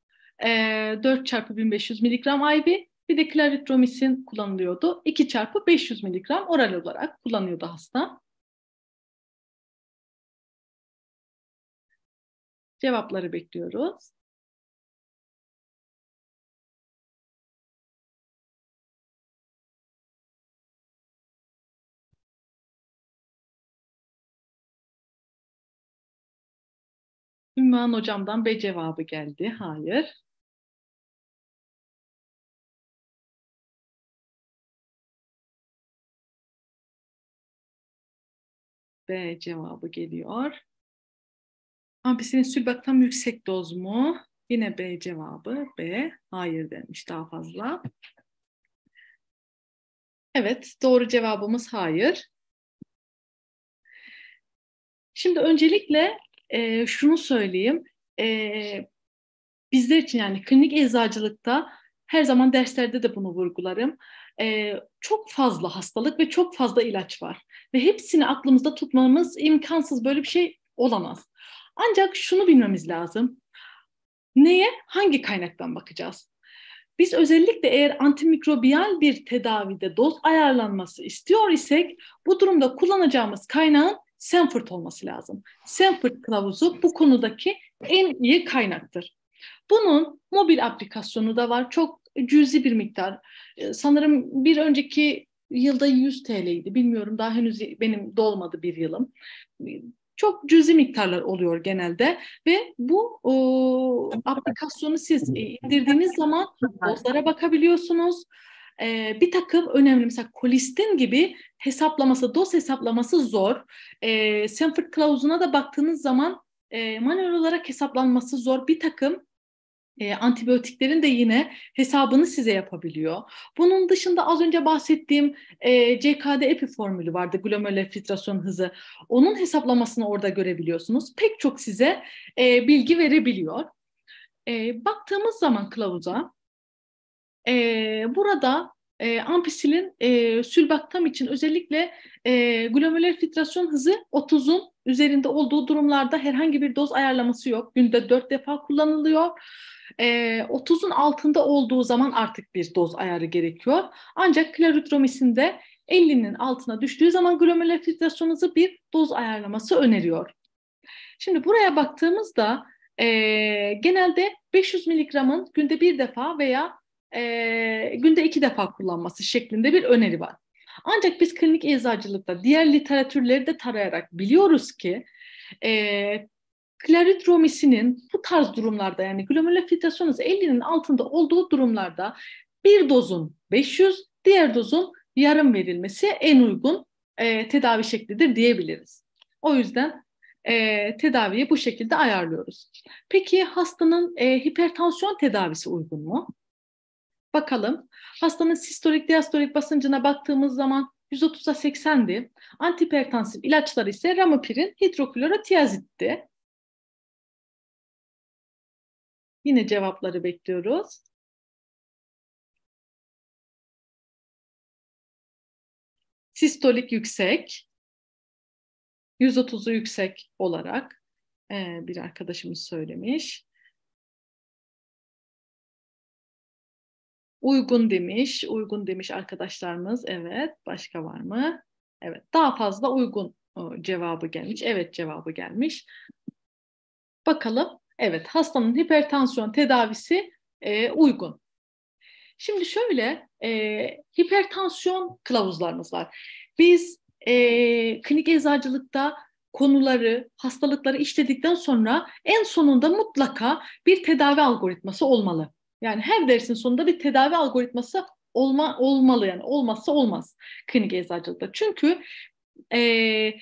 E, 4 çarpı 1500 miligram IV bir de klavitromisin kullanılıyordu. 2 çarpı 500 miligram oral olarak kullanıyordu hasta. Cevapları bekliyoruz. Ümmühan hocamdan B cevabı geldi. Hayır. D cevabı geliyor. Ampisilin sübak tam yüksek doz mu? Yine B cevabı. B. Hayır demiş daha fazla. Evet doğru cevabımız hayır. Şimdi öncelikle e, şunu söyleyeyim. E, bizler için yani klinik eczacılıkta her zaman derslerde de bunu vurgularım e, çok fazla hastalık ve çok fazla ilaç var. Ve hepsini aklımızda tutmamız imkansız böyle bir şey olamaz. Ancak şunu bilmemiz lazım. Neye, hangi kaynaktan bakacağız? Biz özellikle eğer antimikrobiyal bir tedavide doz ayarlanması istiyor isek bu durumda kullanacağımız kaynağın Sanford olması lazım. Sanford kılavuzu bu konudaki en iyi kaynaktır. Bunun mobil aplikasyonu da var. Çok cüzi bir miktar. Ee, sanırım bir önceki yılda 100 TL'ydi. Bilmiyorum daha henüz benim dolmadı bir yılım. Ee, çok cüzi miktarlar oluyor genelde ve bu o, aplikasyonu siz indirdiğiniz zaman dozlara bakabiliyorsunuz. Ee, bir takım önemli mesela kolistin gibi hesaplaması, dos hesaplaması zor. Ee, Sanford kılavuzuna da baktığınız zaman e, manuel olarak hesaplanması zor bir takım e, antibiyotiklerin de yine hesabını size yapabiliyor. Bunun dışında az önce bahsettiğim e, CKD epi formülü vardı, glomerüler filtrasyon hızı. Onun hesaplamasını orada görebiliyorsunuz. Pek çok size e, bilgi verebiliyor. E, baktığımız zaman kılavuza, e, burada e, ampisilin e, sülbaktam için özellikle e, glomerüler filtrasyon hızı 30'un üzerinde olduğu durumlarda herhangi bir doz ayarlaması yok. Günde 4 defa kullanılıyor e, 30'un altında olduğu zaman artık bir doz ayarı gerekiyor. Ancak klarutromisin de 50'nin altına düştüğü zaman glomerüler filtrasyonu bir doz ayarlaması öneriyor. Şimdi buraya baktığımızda e, genelde 500 miligramın günde bir defa veya e, günde iki defa kullanması şeklinde bir öneri var. Ancak biz klinik eczacılıkta diğer literatürleri de tarayarak biliyoruz ki e, klaritromisinin bu tarz durumlarda yani glomerüler filtrasyonuz 50'nin altında olduğu durumlarda bir dozun 500, diğer dozun yarım verilmesi en uygun e, tedavi şeklidir diyebiliriz. O yüzden e, tedaviyi bu şekilde ayarlıyoruz. Peki hastanın e, hipertansiyon tedavisi uygun mu? Bakalım. Hastanın sistolik diastolik basıncına baktığımız zaman 130'a 80'di. Antihipertansif ilaçlar ise ramipirin hidroklorotiazitti. Yine cevapları bekliyoruz. Sistolik yüksek, 130'u yüksek olarak e, bir arkadaşımız söylemiş. Uygun demiş, uygun demiş arkadaşlarımız. Evet, başka var mı? Evet, daha fazla uygun e, cevabı gelmiş. Evet cevabı gelmiş. Bakalım Evet, hastanın hipertansiyon tedavisi e, uygun. Şimdi şöyle, e, hipertansiyon kılavuzlarımız var. Biz e, klinik eczacılıkta konuları, hastalıkları işledikten sonra en sonunda mutlaka bir tedavi algoritması olmalı. Yani her dersin sonunda bir tedavi algoritması olma, olmalı yani olmazsa olmaz klinik eczacılıkta. Çünkü e,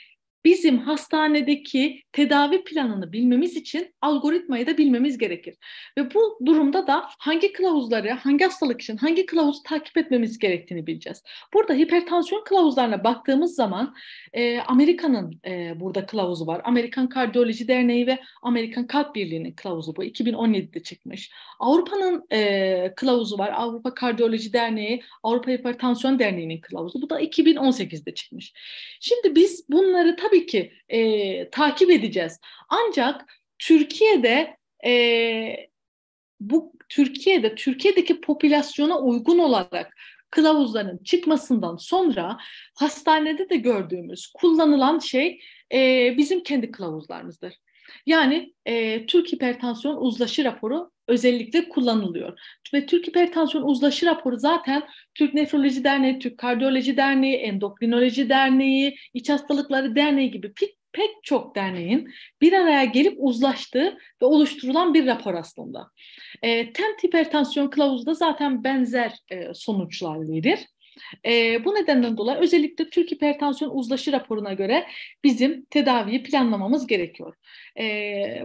bizim hastanedeki tedavi planını bilmemiz için algoritmayı da bilmemiz gerekir. Ve bu durumda da hangi kılavuzları, hangi hastalık için hangi kılavuzu takip etmemiz gerektiğini bileceğiz. Burada hipertansiyon kılavuzlarına baktığımız zaman e, Amerika'nın e, burada kılavuzu var. Amerikan Kardiyoloji Derneği ve Amerikan Kalp Birliği'nin kılavuzu bu. 2017'de çıkmış. Avrupa'nın e, kılavuzu var. Avrupa Kardiyoloji Derneği, Avrupa Hipertansiyon Derneği'nin kılavuzu. Bu da 2018'de çıkmış. Şimdi biz bunları tabii tabii ki e, takip edeceğiz. Ancak Türkiye'de e, bu Türkiye'de Türkiye'deki popülasyona uygun olarak kılavuzların çıkmasından sonra hastanede de gördüğümüz kullanılan şey e, bizim kendi kılavuzlarımızdır. Yani e, Türk Hipertansiyon Uzlaşı Raporu özellikle kullanılıyor. Ve Türk Hipertansiyon Uzlaşı Raporu zaten Türk Nefroloji Derneği, Türk Kardiyoloji Derneği, Endokrinoloji Derneği, İç Hastalıkları Derneği gibi pek, pek çok derneğin bir araya gelip uzlaştığı ve oluşturulan bir rapor aslında. E, TEMT e hipertansiyon kılavuzu da zaten benzer e, sonuçlar verir. E, bu nedenden dolayı özellikle Türk Hipertansiyon Uzlaşı raporuna göre bizim tedaviyi planlamamız gerekiyor. E,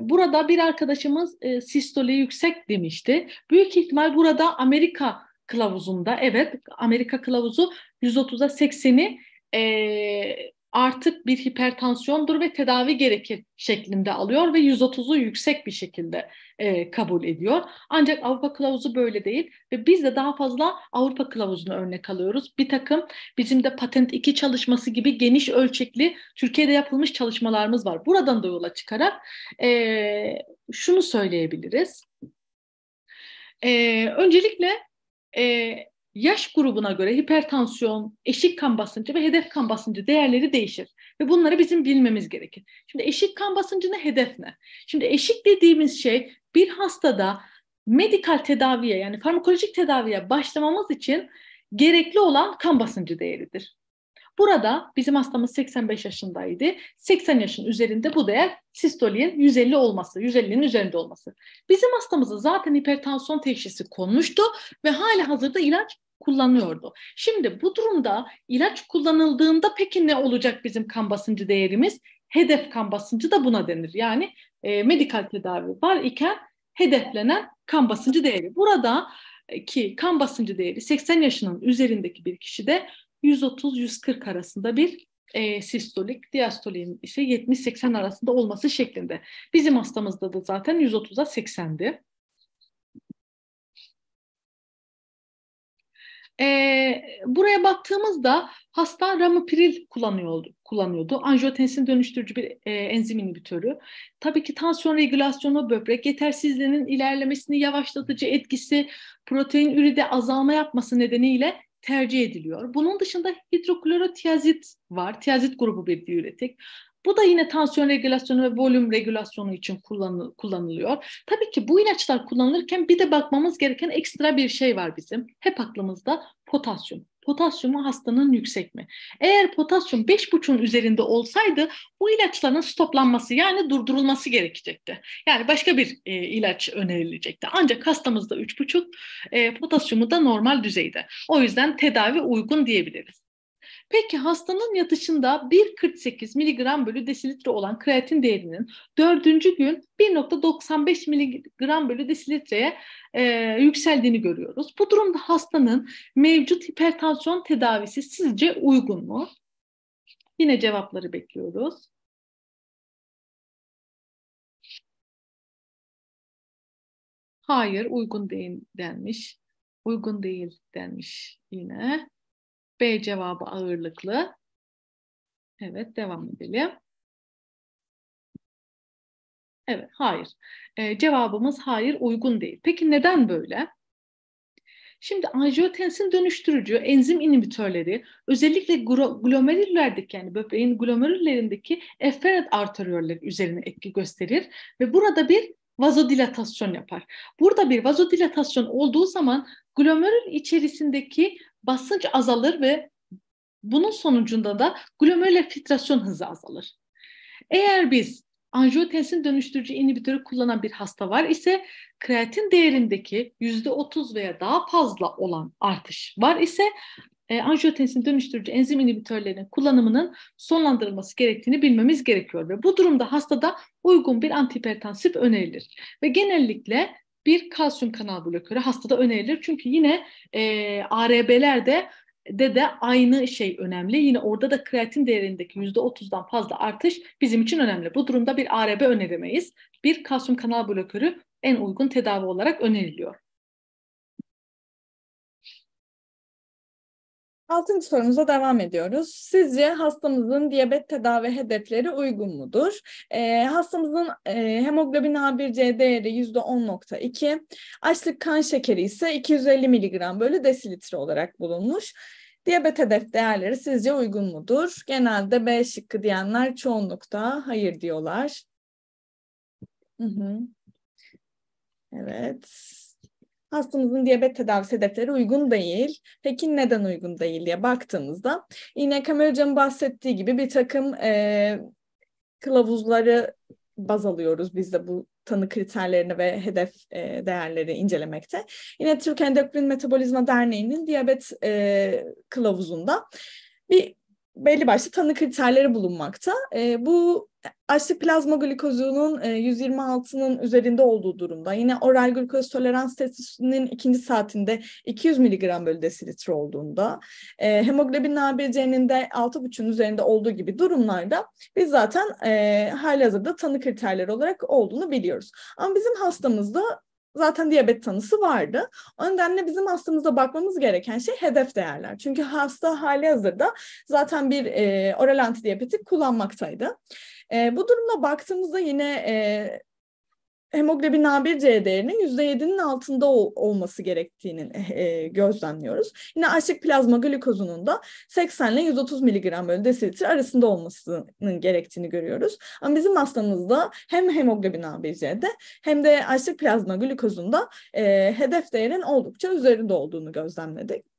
burada bir arkadaşımız e, sistole yüksek demişti. Büyük ihtimal burada Amerika kılavuzunda evet Amerika kılavuzu 130'a 80'i e, artık bir hipertansiyondur ve tedavi gerekir şeklinde alıyor ve 130'u yüksek bir şekilde e, kabul ediyor. Ancak Avrupa kılavuzu böyle değil ve biz de daha fazla Avrupa kılavuzunu örnek alıyoruz. Bir takım bizim de patent 2 çalışması gibi geniş ölçekli Türkiye'de yapılmış çalışmalarımız var. Buradan da yola çıkarak e, şunu söyleyebiliriz. E, öncelikle e, yaş grubuna göre hipertansiyon, eşik kan basıncı ve hedef kan basıncı değerleri değişir. Ve bunları bizim bilmemiz gerekir. Şimdi eşik kan basıncı ne, hedef ne? Şimdi eşik dediğimiz şey bir hastada medikal tedaviye yani farmakolojik tedaviye başlamamız için gerekli olan kan basıncı değeridir. Burada bizim hastamız 85 yaşındaydı. 80 yaşın üzerinde bu değer sistolin 150 olması, 150'nin üzerinde olması. Bizim hastamızın zaten hipertansiyon teşhisi konmuştu ve hala hazırda ilaç kullanıyordu. Şimdi bu durumda ilaç kullanıldığında peki ne olacak bizim kan basıncı değerimiz? Hedef kan basıncı da buna denir. Yani e, medikal tedavi var iken hedeflenen kan basıncı değeri. Burada e, ki kan basıncı değeri 80 yaşının üzerindeki bir kişide 130-140 arasında bir e, sistolik, diastoliğin ise 70-80 arasında olması şeklinde. Bizim hastamızda da zaten 130'a 80'di. E, buraya baktığımızda hasta ramipril kullanıyordu. kullanıyordu. Anjiyotensin dönüştürücü bir e, enzim inhibitörü. Tabii ki tansiyon regülasyonu böbrek yetersizliğinin ilerlemesini yavaşlatıcı etkisi, protein üride azalma yapması nedeniyle tercih ediliyor. Bunun dışında hidroklorotiazit var. Tiazit grubu bir diüretik. Bu da yine tansiyon regülasyonu ve volüm regülasyonu için kullanılıyor. Tabii ki bu ilaçlar kullanılırken bir de bakmamız gereken ekstra bir şey var bizim. Hep aklımızda potasyum potasyumu hastanın yüksek mi? Eğer potasyum 5,5'un üzerinde olsaydı bu ilaçların stoplanması yani durdurulması gerekecekti. Yani başka bir e, ilaç önerilecekti. Ancak hastamızda 3,5 e, potasyumu da normal düzeyde. O yüzden tedavi uygun diyebiliriz. Peki hastanın yatışında 1.48 mg bölü desilitre olan kreatin değerinin dördüncü gün 1.95 mg bölü desilitreye e, yükseldiğini görüyoruz. Bu durumda hastanın mevcut hipertansiyon tedavisi sizce uygun mu? Yine cevapları bekliyoruz. Hayır uygun değil denmiş. Uygun değil denmiş yine. B cevabı ağırlıklı. Evet devam edelim. Evet, hayır. Ee, cevabımız hayır, uygun değil. Peki neden böyle? Şimdi anjiyotensin dönüştürücü enzim inhibitörleri özellikle glomerüllerdeki yani böbreğin glomerüllerindeki efferent arteriyörleri üzerine etki gösterir ve burada bir vazodilatasyon yapar. Burada bir vazodilatasyon olduğu zaman glomerül içerisindeki basınç azalır ve bunun sonucunda da glomerüler filtrasyon hızı azalır. Eğer biz anjiyotensin dönüştürücü inhibitörü kullanan bir hasta var ise kreatin değerindeki %30 veya daha fazla olan artış var ise e, anjiyotensin dönüştürücü enzim inhibitörlerinin kullanımının sonlandırılması gerektiğini bilmemiz gerekiyor ve bu durumda hastada uygun bir antihipertansif önerilir. Ve genellikle bir kalsiyum kanal blokörü hastada önerilir. Çünkü yine e, ARB'lerde de de aynı şey önemli. Yine orada da kreatin değerindeki %30'dan fazla artış bizim için önemli. Bu durumda bir ARB öneremeyiz. Bir kalsiyum kanal blokörü en uygun tedavi olarak öneriliyor. Altıncı sorumuza devam ediyoruz. Sizce hastamızın diyabet tedavi hedefleri uygun mudur? E, hastamızın e, hemoglobin A1C değeri %10.2, açlık kan şekeri ise 250 mg bölü desilitre olarak bulunmuş. Diyabet hedef değerleri sizce uygun mudur? Genelde B şıkkı diyenler çoğunlukta hayır diyorlar. Hı hı. Evet hastamızın diyabet tedavisi hedefleri uygun değil. Peki neden uygun değil diye baktığımızda yine Kamil Hocam bahsettiği gibi bir takım e, kılavuzları baz alıyoruz biz de bu tanı kriterlerini ve hedef e, değerleri incelemekte. Yine Türk Endokrin Metabolizma Derneği'nin diyabet e, kılavuzunda bir belli başlı tanı kriterleri bulunmakta. E, bu açlık plazma glikozunun e, 126'nın üzerinde olduğu durumda. Yine oral glukoz tolerans testinin ikinci saatinde 200 mg bölü desilitre olduğunda, e, hemoglobin A1C'nin de 6,5'ün üzerinde olduğu gibi durumlarda biz zaten e, halihazırda tanı kriterleri olarak olduğunu biliyoruz. Ama bizim hastamızda zaten diyabet tanısı vardı. O nedenle bizim hastamıza bakmamız gereken şey hedef değerler. Çünkü hasta hali hazırda zaten bir e, oral antidiyabetik kullanmaktaydı. E, bu durumda baktığımızda yine e, hemoglobin A1C değerinin %7'nin altında ol, olması gerektiğini e, eh, eh, gözlemliyoruz. Yine açlık plazma glikozunun da 80 ile 130 mg bölü desilitre arasında olmasının gerektiğini görüyoruz. Ama bizim hastamızda hem hemoglobin A1C'de hem de açlık plazma glikozunda e, hedef değerin oldukça üzerinde olduğunu gözlemledik.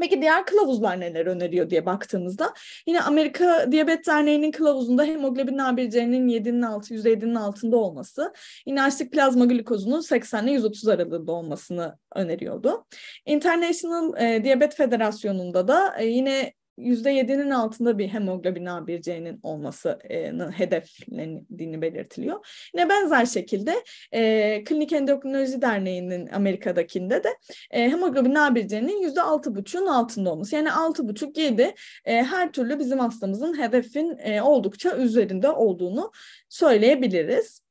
Peki diğer kılavuzlar neler öneriyor diye baktığımızda yine Amerika Diyabet Derneği'nin kılavuzunda hemoglobin A1C'nin 7'nin altı, %7'nin altında olması, yine açlık plazma glikozunun 80 ile 130 aralığında olmasını öneriyordu. International e, Diyabet Federasyonu'nda da e, yine %7'nin altında bir hemoglobin A1C'nin olması'nın hedeflendiğini belirtiliyor. Ne benzer şekilde e, Klinik Endokrinoloji Derneği'nin Amerika'dakinde de e, hemoglobin A1C'nin %6,5'un altında olması. Yani 6,5-7 e, her türlü bizim hastamızın hedefin e, oldukça üzerinde olduğunu söyleyebiliriz.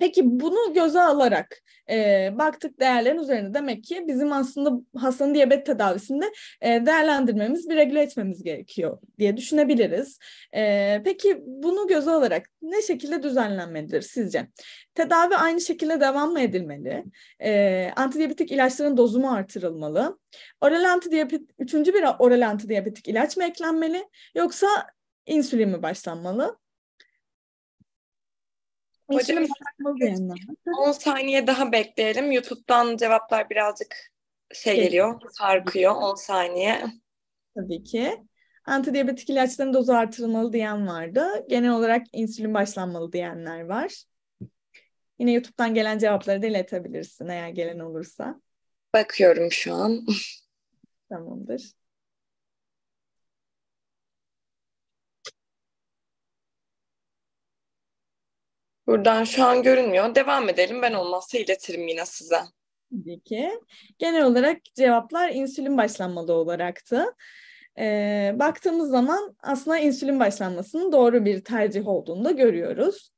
Peki bunu göze alarak e, baktık değerlerin üzerine demek ki bizim aslında hasan diyabet tedavisinde e, değerlendirmemiz, bir regüle etmemiz gerekiyor diye düşünebiliriz. E, peki bunu göze alarak ne şekilde düzenlenmelidir sizce? Tedavi aynı şekilde devam mı edilmeli? E, antidiyabetik ilaçların dozu mu artırılmalı? Oral antidiyabet, üçüncü bir oral antidiyabetik ilaç mı eklenmeli? Yoksa insülin mi başlanmalı? Hocam 10 saniye daha bekleyelim. YouTube'dan cevaplar birazcık şey, şey geliyor, sarkıyor 10 saniye. Tabii ki. Antidiabetik ilaçların dozu artırılmalı diyen vardı. Genel olarak insülin başlanmalı diyenler var. Yine YouTube'dan gelen cevapları da iletebilirsin eğer gelen olursa. Bakıyorum şu an. Tamamdır. Buradan şu an görünmüyor. Devam edelim. Ben olmazsa iletirim yine size. Peki, Genel olarak cevaplar insülin başlanmalı olaraktı. Ee, baktığımız zaman aslında insülin başlanmasının doğru bir tercih olduğunu da görüyoruz.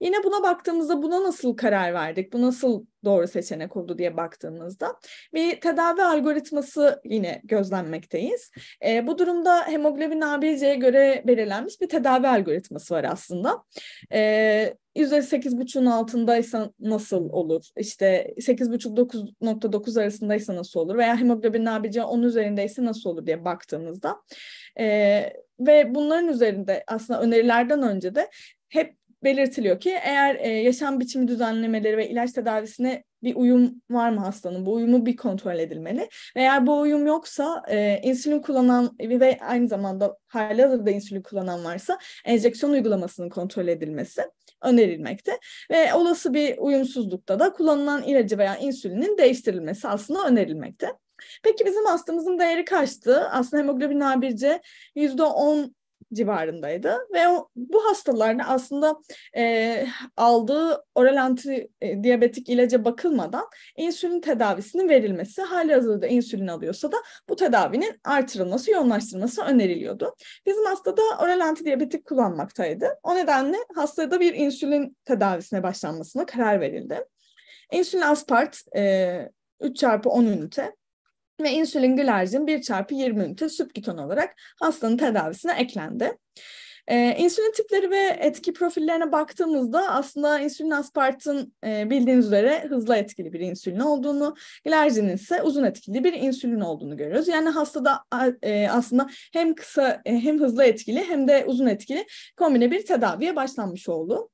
Yine buna baktığımızda buna nasıl karar verdik, bu nasıl doğru seçenek oldu diye baktığımızda bir tedavi algoritması yine gözlenmekteyiz. E, ee, bu durumda hemoglobin ABC'ye göre belirlenmiş bir tedavi algoritması var aslında. E, ee, %8,5'un altındaysa nasıl olur? İşte 8,5-9,9 arasındaysa nasıl olur? Veya hemoglobin ABC 10 üzerindeyse nasıl olur diye baktığımızda e, ve bunların üzerinde aslında önerilerden önce de hep belirtiliyor ki eğer e, yaşam biçimi düzenlemeleri ve ilaç tedavisine bir uyum var mı hastanın? Bu uyumu bir kontrol edilmeli. Eğer bu uyum yoksa e, insülin kullanan ve aynı zamanda hali hazırda insülin kullanan varsa enjeksiyon uygulamasının kontrol edilmesi önerilmekte. Ve olası bir uyumsuzlukta da kullanılan ilacı veya insülinin değiştirilmesi aslında önerilmekte. Peki bizim hastamızın değeri kaçtı? Aslında hemoglobin A1C %10 civarındaydı ve o, bu hastalarını aslında e, aldığı oral anti e, diyabetik ilaca bakılmadan insülin tedavisinin verilmesi hali hazırda insülin alıyorsa da bu tedavinin artırılması, yoğunlaştırılması öneriliyordu. Bizim hasta da oral diyabetik kullanmaktaydı. O nedenle hastada bir insülin tedavisine başlanmasına karar verildi. İnsülin aspart e, 3 çarpı 10 ünite ve insülin glarjin 1 çarpı 20 ünite sübkiton olarak hastanın tedavisine eklendi. Ee, insülin tipleri ve etki profillerine baktığımızda aslında insülin aspartın e, bildiğiniz üzere hızlı etkili bir insülin olduğunu, glarjinin ise uzun etkili bir insülin olduğunu görüyoruz. Yani hastada e, aslında hem kısa e, hem hızlı etkili hem de uzun etkili kombine bir tedaviye başlanmış oldu.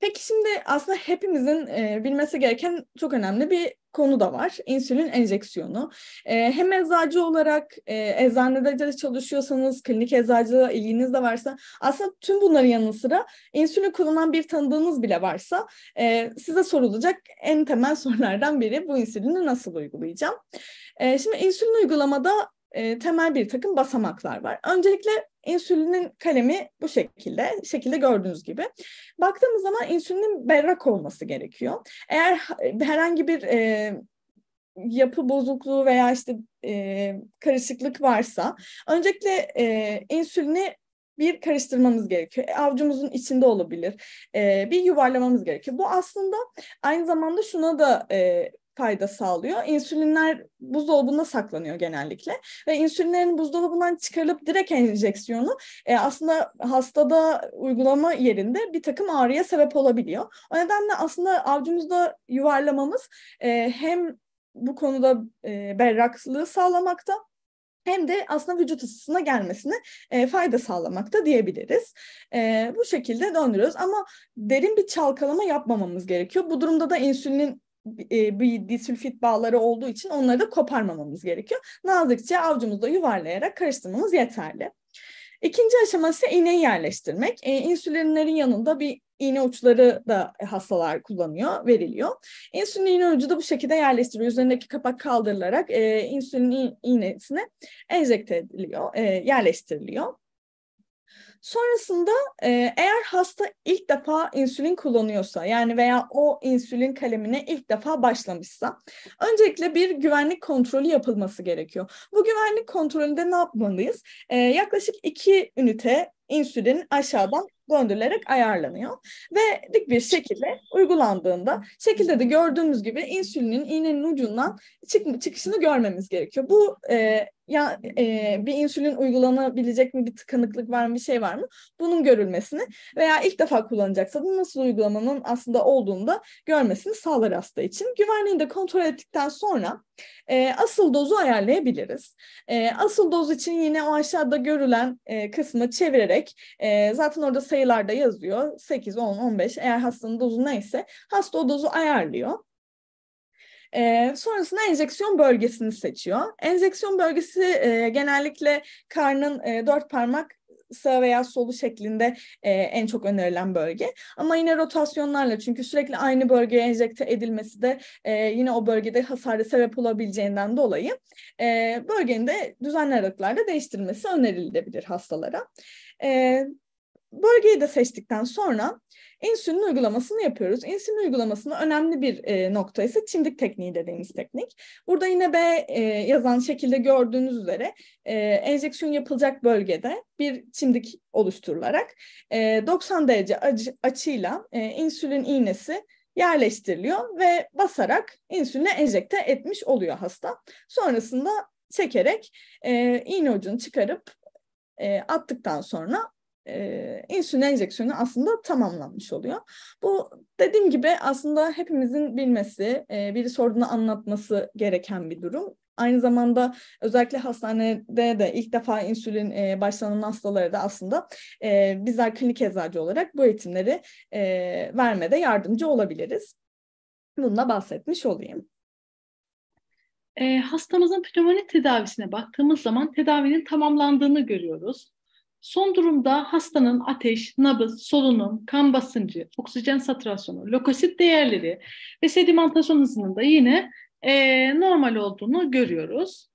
Peki şimdi aslında hepimizin e, bilmesi gereken çok önemli bir konu da var. İnsülin enjeksiyonu. E, hem eczacı olarak e, eczanede de çalışıyorsanız, klinik eczacılığa ilginiz de varsa aslında tüm bunların yanı sıra insülin kullanan bir tanıdığınız bile varsa e, size sorulacak en temel [LAUGHS] sorulardan biri bu insülini nasıl uygulayacağım? E, şimdi insülin uygulamada e, temel bir takım basamaklar var. Öncelikle insülinin kalemi bu şekilde, şekilde gördüğünüz gibi. Baktığımız zaman insülinin berrak olması gerekiyor. Eğer e, herhangi bir e, yapı bozukluğu veya işte e, karışıklık varsa öncelikle e, insülini bir karıştırmamız gerekiyor. E, Avcumuzun içinde olabilir. E, bir yuvarlamamız gerekiyor. Bu aslında aynı zamanda şuna da e, fayda sağlıyor. İnsülinler buzdolabında saklanıyor genellikle ve insülinlerin buzdolabından çıkarılıp direkt enjeksiyonu e, aslında hastada uygulama yerinde bir takım ağrıya sebep olabiliyor. O nedenle aslında avcumuzda yuvarlamamız e, hem bu konuda e, berraklığı sağlamakta hem de aslında vücut ısısına gelmesine e, fayda sağlamakta diyebiliriz. E, bu şekilde döndürüyoruz ama derin bir çalkalama yapmamamız gerekiyor. Bu durumda da insülinin e, bir disulfit bağları olduğu için onları da koparmamamız gerekiyor. Nazikçe avcumuzda yuvarlayarak karıştırmamız yeterli. İkinci aşaması iğneyi yerleştirmek. E, insülinlerin yanında bir iğne uçları da hastalar kullanıyor, veriliyor. İnsülin iğne ucu da bu şekilde yerleştiriyor. Üzerindeki kapak kaldırılarak e, insülin iğnesine enjekte ediliyor, e, yerleştiriliyor. Sonrasında e, eğer hasta ilk defa insülin kullanıyorsa yani veya o insülin kalemine ilk defa başlamışsa öncelikle bir güvenlik kontrolü yapılması gerekiyor. Bu güvenlik kontrolünde ne yapmalıyız? E, yaklaşık iki ünite insülin aşağıdan döndürülerek ayarlanıyor. Ve dik bir şekilde uygulandığında şekilde de gördüğümüz gibi insülinin iğnenin ucundan çık çıkışını görmemiz gerekiyor. Bu e, ya e, bir insülin uygulanabilecek mi, bir tıkanıklık var mı, bir şey var mı? Bunun görülmesini veya ilk defa kullanacaksa da nasıl uygulamanın aslında olduğunu da görmesini sağlar hasta için. Güvenliğini de kontrol ettikten sonra e, asıl dozu ayarlayabiliriz. E, asıl doz için yine o aşağıda görülen e, kısmı çevirerek e, zaten orada sayılarda yazıyor. 8, 10, 15 eğer hastanın dozu neyse hasta o dozu ayarlıyor. E, sonrasında enjeksiyon bölgesini seçiyor. Enjeksiyon bölgesi e, genellikle karnın e, dört parmak sağ veya solu şeklinde e, en çok önerilen bölge. Ama yine rotasyonlarla çünkü sürekli aynı bölgeye enjekte edilmesi de e, yine o bölgede hasara sebep olabileceğinden dolayı e, bölgenin de düzenli aralıklarla değiştirilmesi önerilebilir hastalara. E, bölgeyi de seçtikten sonra insülin uygulamasını yapıyoruz. İnsülin uygulamasının önemli bir e, nokta ise çimdik tekniği dediğimiz teknik. Burada yine B e, yazan şekilde gördüğünüz üzere e, enjeksiyon yapılacak bölgede bir çimdik oluşturularak e, 90 derece acı, açıyla e, insülin iğnesi yerleştiriliyor ve basarak insüline enjekte etmiş oluyor hasta. Sonrasında çekerek e, iğne ucunu çıkarıp e, attıktan sonra e, insülin enjeksiyonu aslında tamamlanmış oluyor. Bu dediğim gibi aslında hepimizin bilmesi, e, biri sorduğunu anlatması gereken bir durum. Aynı zamanda özellikle hastanede de ilk defa insülin e, başlanan hastalara da aslında e, bizler klinik eczacı olarak bu eğitimleri e, vermede yardımcı olabiliriz. Bununla bahsetmiş olayım. E, hastamızın pnömoni tedavisine baktığımız zaman tedavinin tamamlandığını görüyoruz. Son durumda hastanın ateş, nabız, solunum, kan basıncı, oksijen saturasyonu, lokosit değerleri ve sedimentasyon hızının da yine e, normal olduğunu görüyoruz.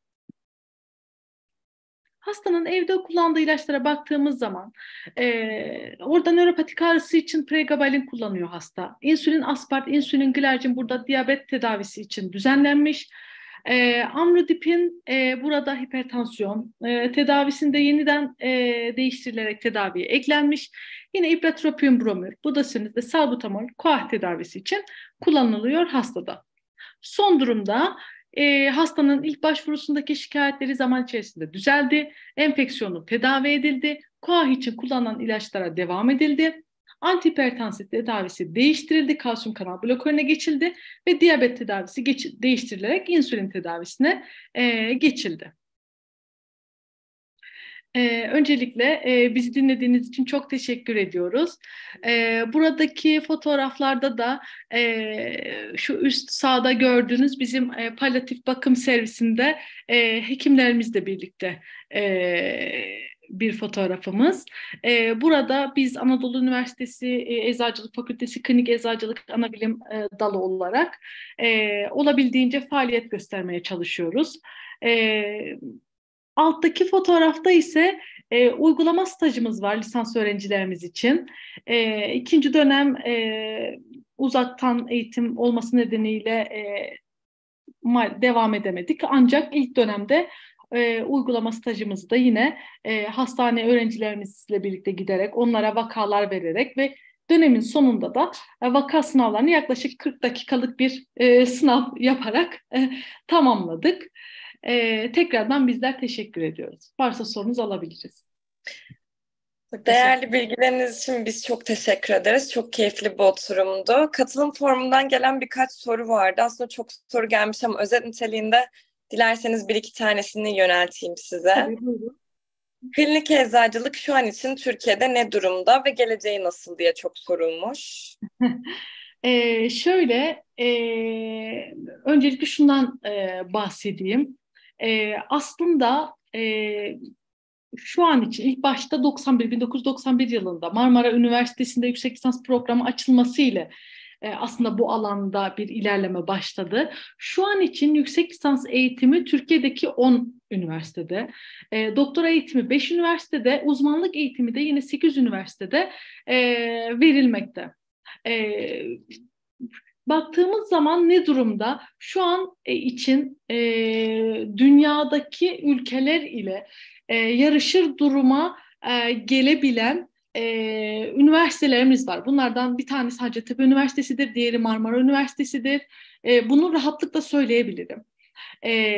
Hastanın evde kullandığı ilaçlara baktığımız zaman e, orada nöropatik ağrısı için pregabalin kullanıyor hasta. İnsülin aspart, insülin glajin burada diyabet tedavisi için düzenlenmiş. E, ee, amlodipin e, burada hipertansiyon e, tedavisinde yeniden e, değiştirilerek tedaviye eklenmiş. Yine ipratropium bromür, Bu budasinüz ve salbutamol koah tedavisi için kullanılıyor hastada. Son durumda e, hastanın ilk başvurusundaki şikayetleri zaman içerisinde düzeldi, enfeksiyonu tedavi edildi, koah için kullanılan ilaçlara devam edildi antihipertansif tedavisi değiştirildi, kalsiyum kanal blokörüne geçildi ve diyabet tedavisi geç, değiştirilerek insülin tedavisine e, geçildi. Ee, öncelikle e, bizi dinlediğiniz için çok teşekkür ediyoruz. Ee, buradaki fotoğraflarda da e, şu üst sağda gördüğünüz bizim e, palyatif bakım servisinde e, hekimlerimizle birlikte e, bir fotoğrafımız. E, burada biz Anadolu Üniversitesi e, Eczacılık Fakültesi Klinik Eczacılık Anabilim e, Dalı olarak e, olabildiğince faaliyet göstermeye çalışıyoruz. E, alttaki fotoğrafta ise e, uygulama stajımız var lisans öğrencilerimiz için. E, ikinci dönem e, uzaktan eğitim olması nedeniyle e, devam edemedik. Ancak ilk dönemde e, uygulama stajımızı da yine e, hastane öğrencilerimizle birlikte giderek onlara vakalar vererek ve dönemin sonunda da e, vaka sınavlarını yaklaşık 40 dakikalık bir e, sınav [LAUGHS] yaparak e, tamamladık. E, tekrardan bizler teşekkür ediyoruz. Varsa sorunuz alabiliriz. Değerli bilgileriniz için biz çok teşekkür ederiz. Çok keyifli bir oturumdu. Katılım formundan gelen birkaç soru vardı. Aslında çok soru gelmiş ama özet niteliğinde Dilerseniz bir iki tanesini yönelteyim size. Klinik eczacılık şu an için Türkiye'de ne durumda ve geleceği nasıl diye çok sorulmuş. [LAUGHS] e, şöyle, e, öncelikle şundan e, bahsedeyim. E, aslında e, şu an için ilk başta 91 1991 yılında Marmara Üniversitesi'nde yüksek lisans programı açılması ile e, aslında bu alanda bir ilerleme başladı. Şu an için yüksek lisans eğitimi Türkiye'deki 10 üniversitede, e, doktora eğitimi 5 üniversitede, uzmanlık eğitimi de yine 8 üniversitede e, verilmekte. E, baktığımız zaman ne durumda? Şu an e, için e, dünyadaki ülkeler ile e, yarışır duruma e, gelebilen e, üniversitelerimiz var. Bunlardan bir tanesi Hacettepe Üniversitesi'dir, diğeri Marmara Üniversitesi'dir. E, bunu rahatlıkla söyleyebilirim. E,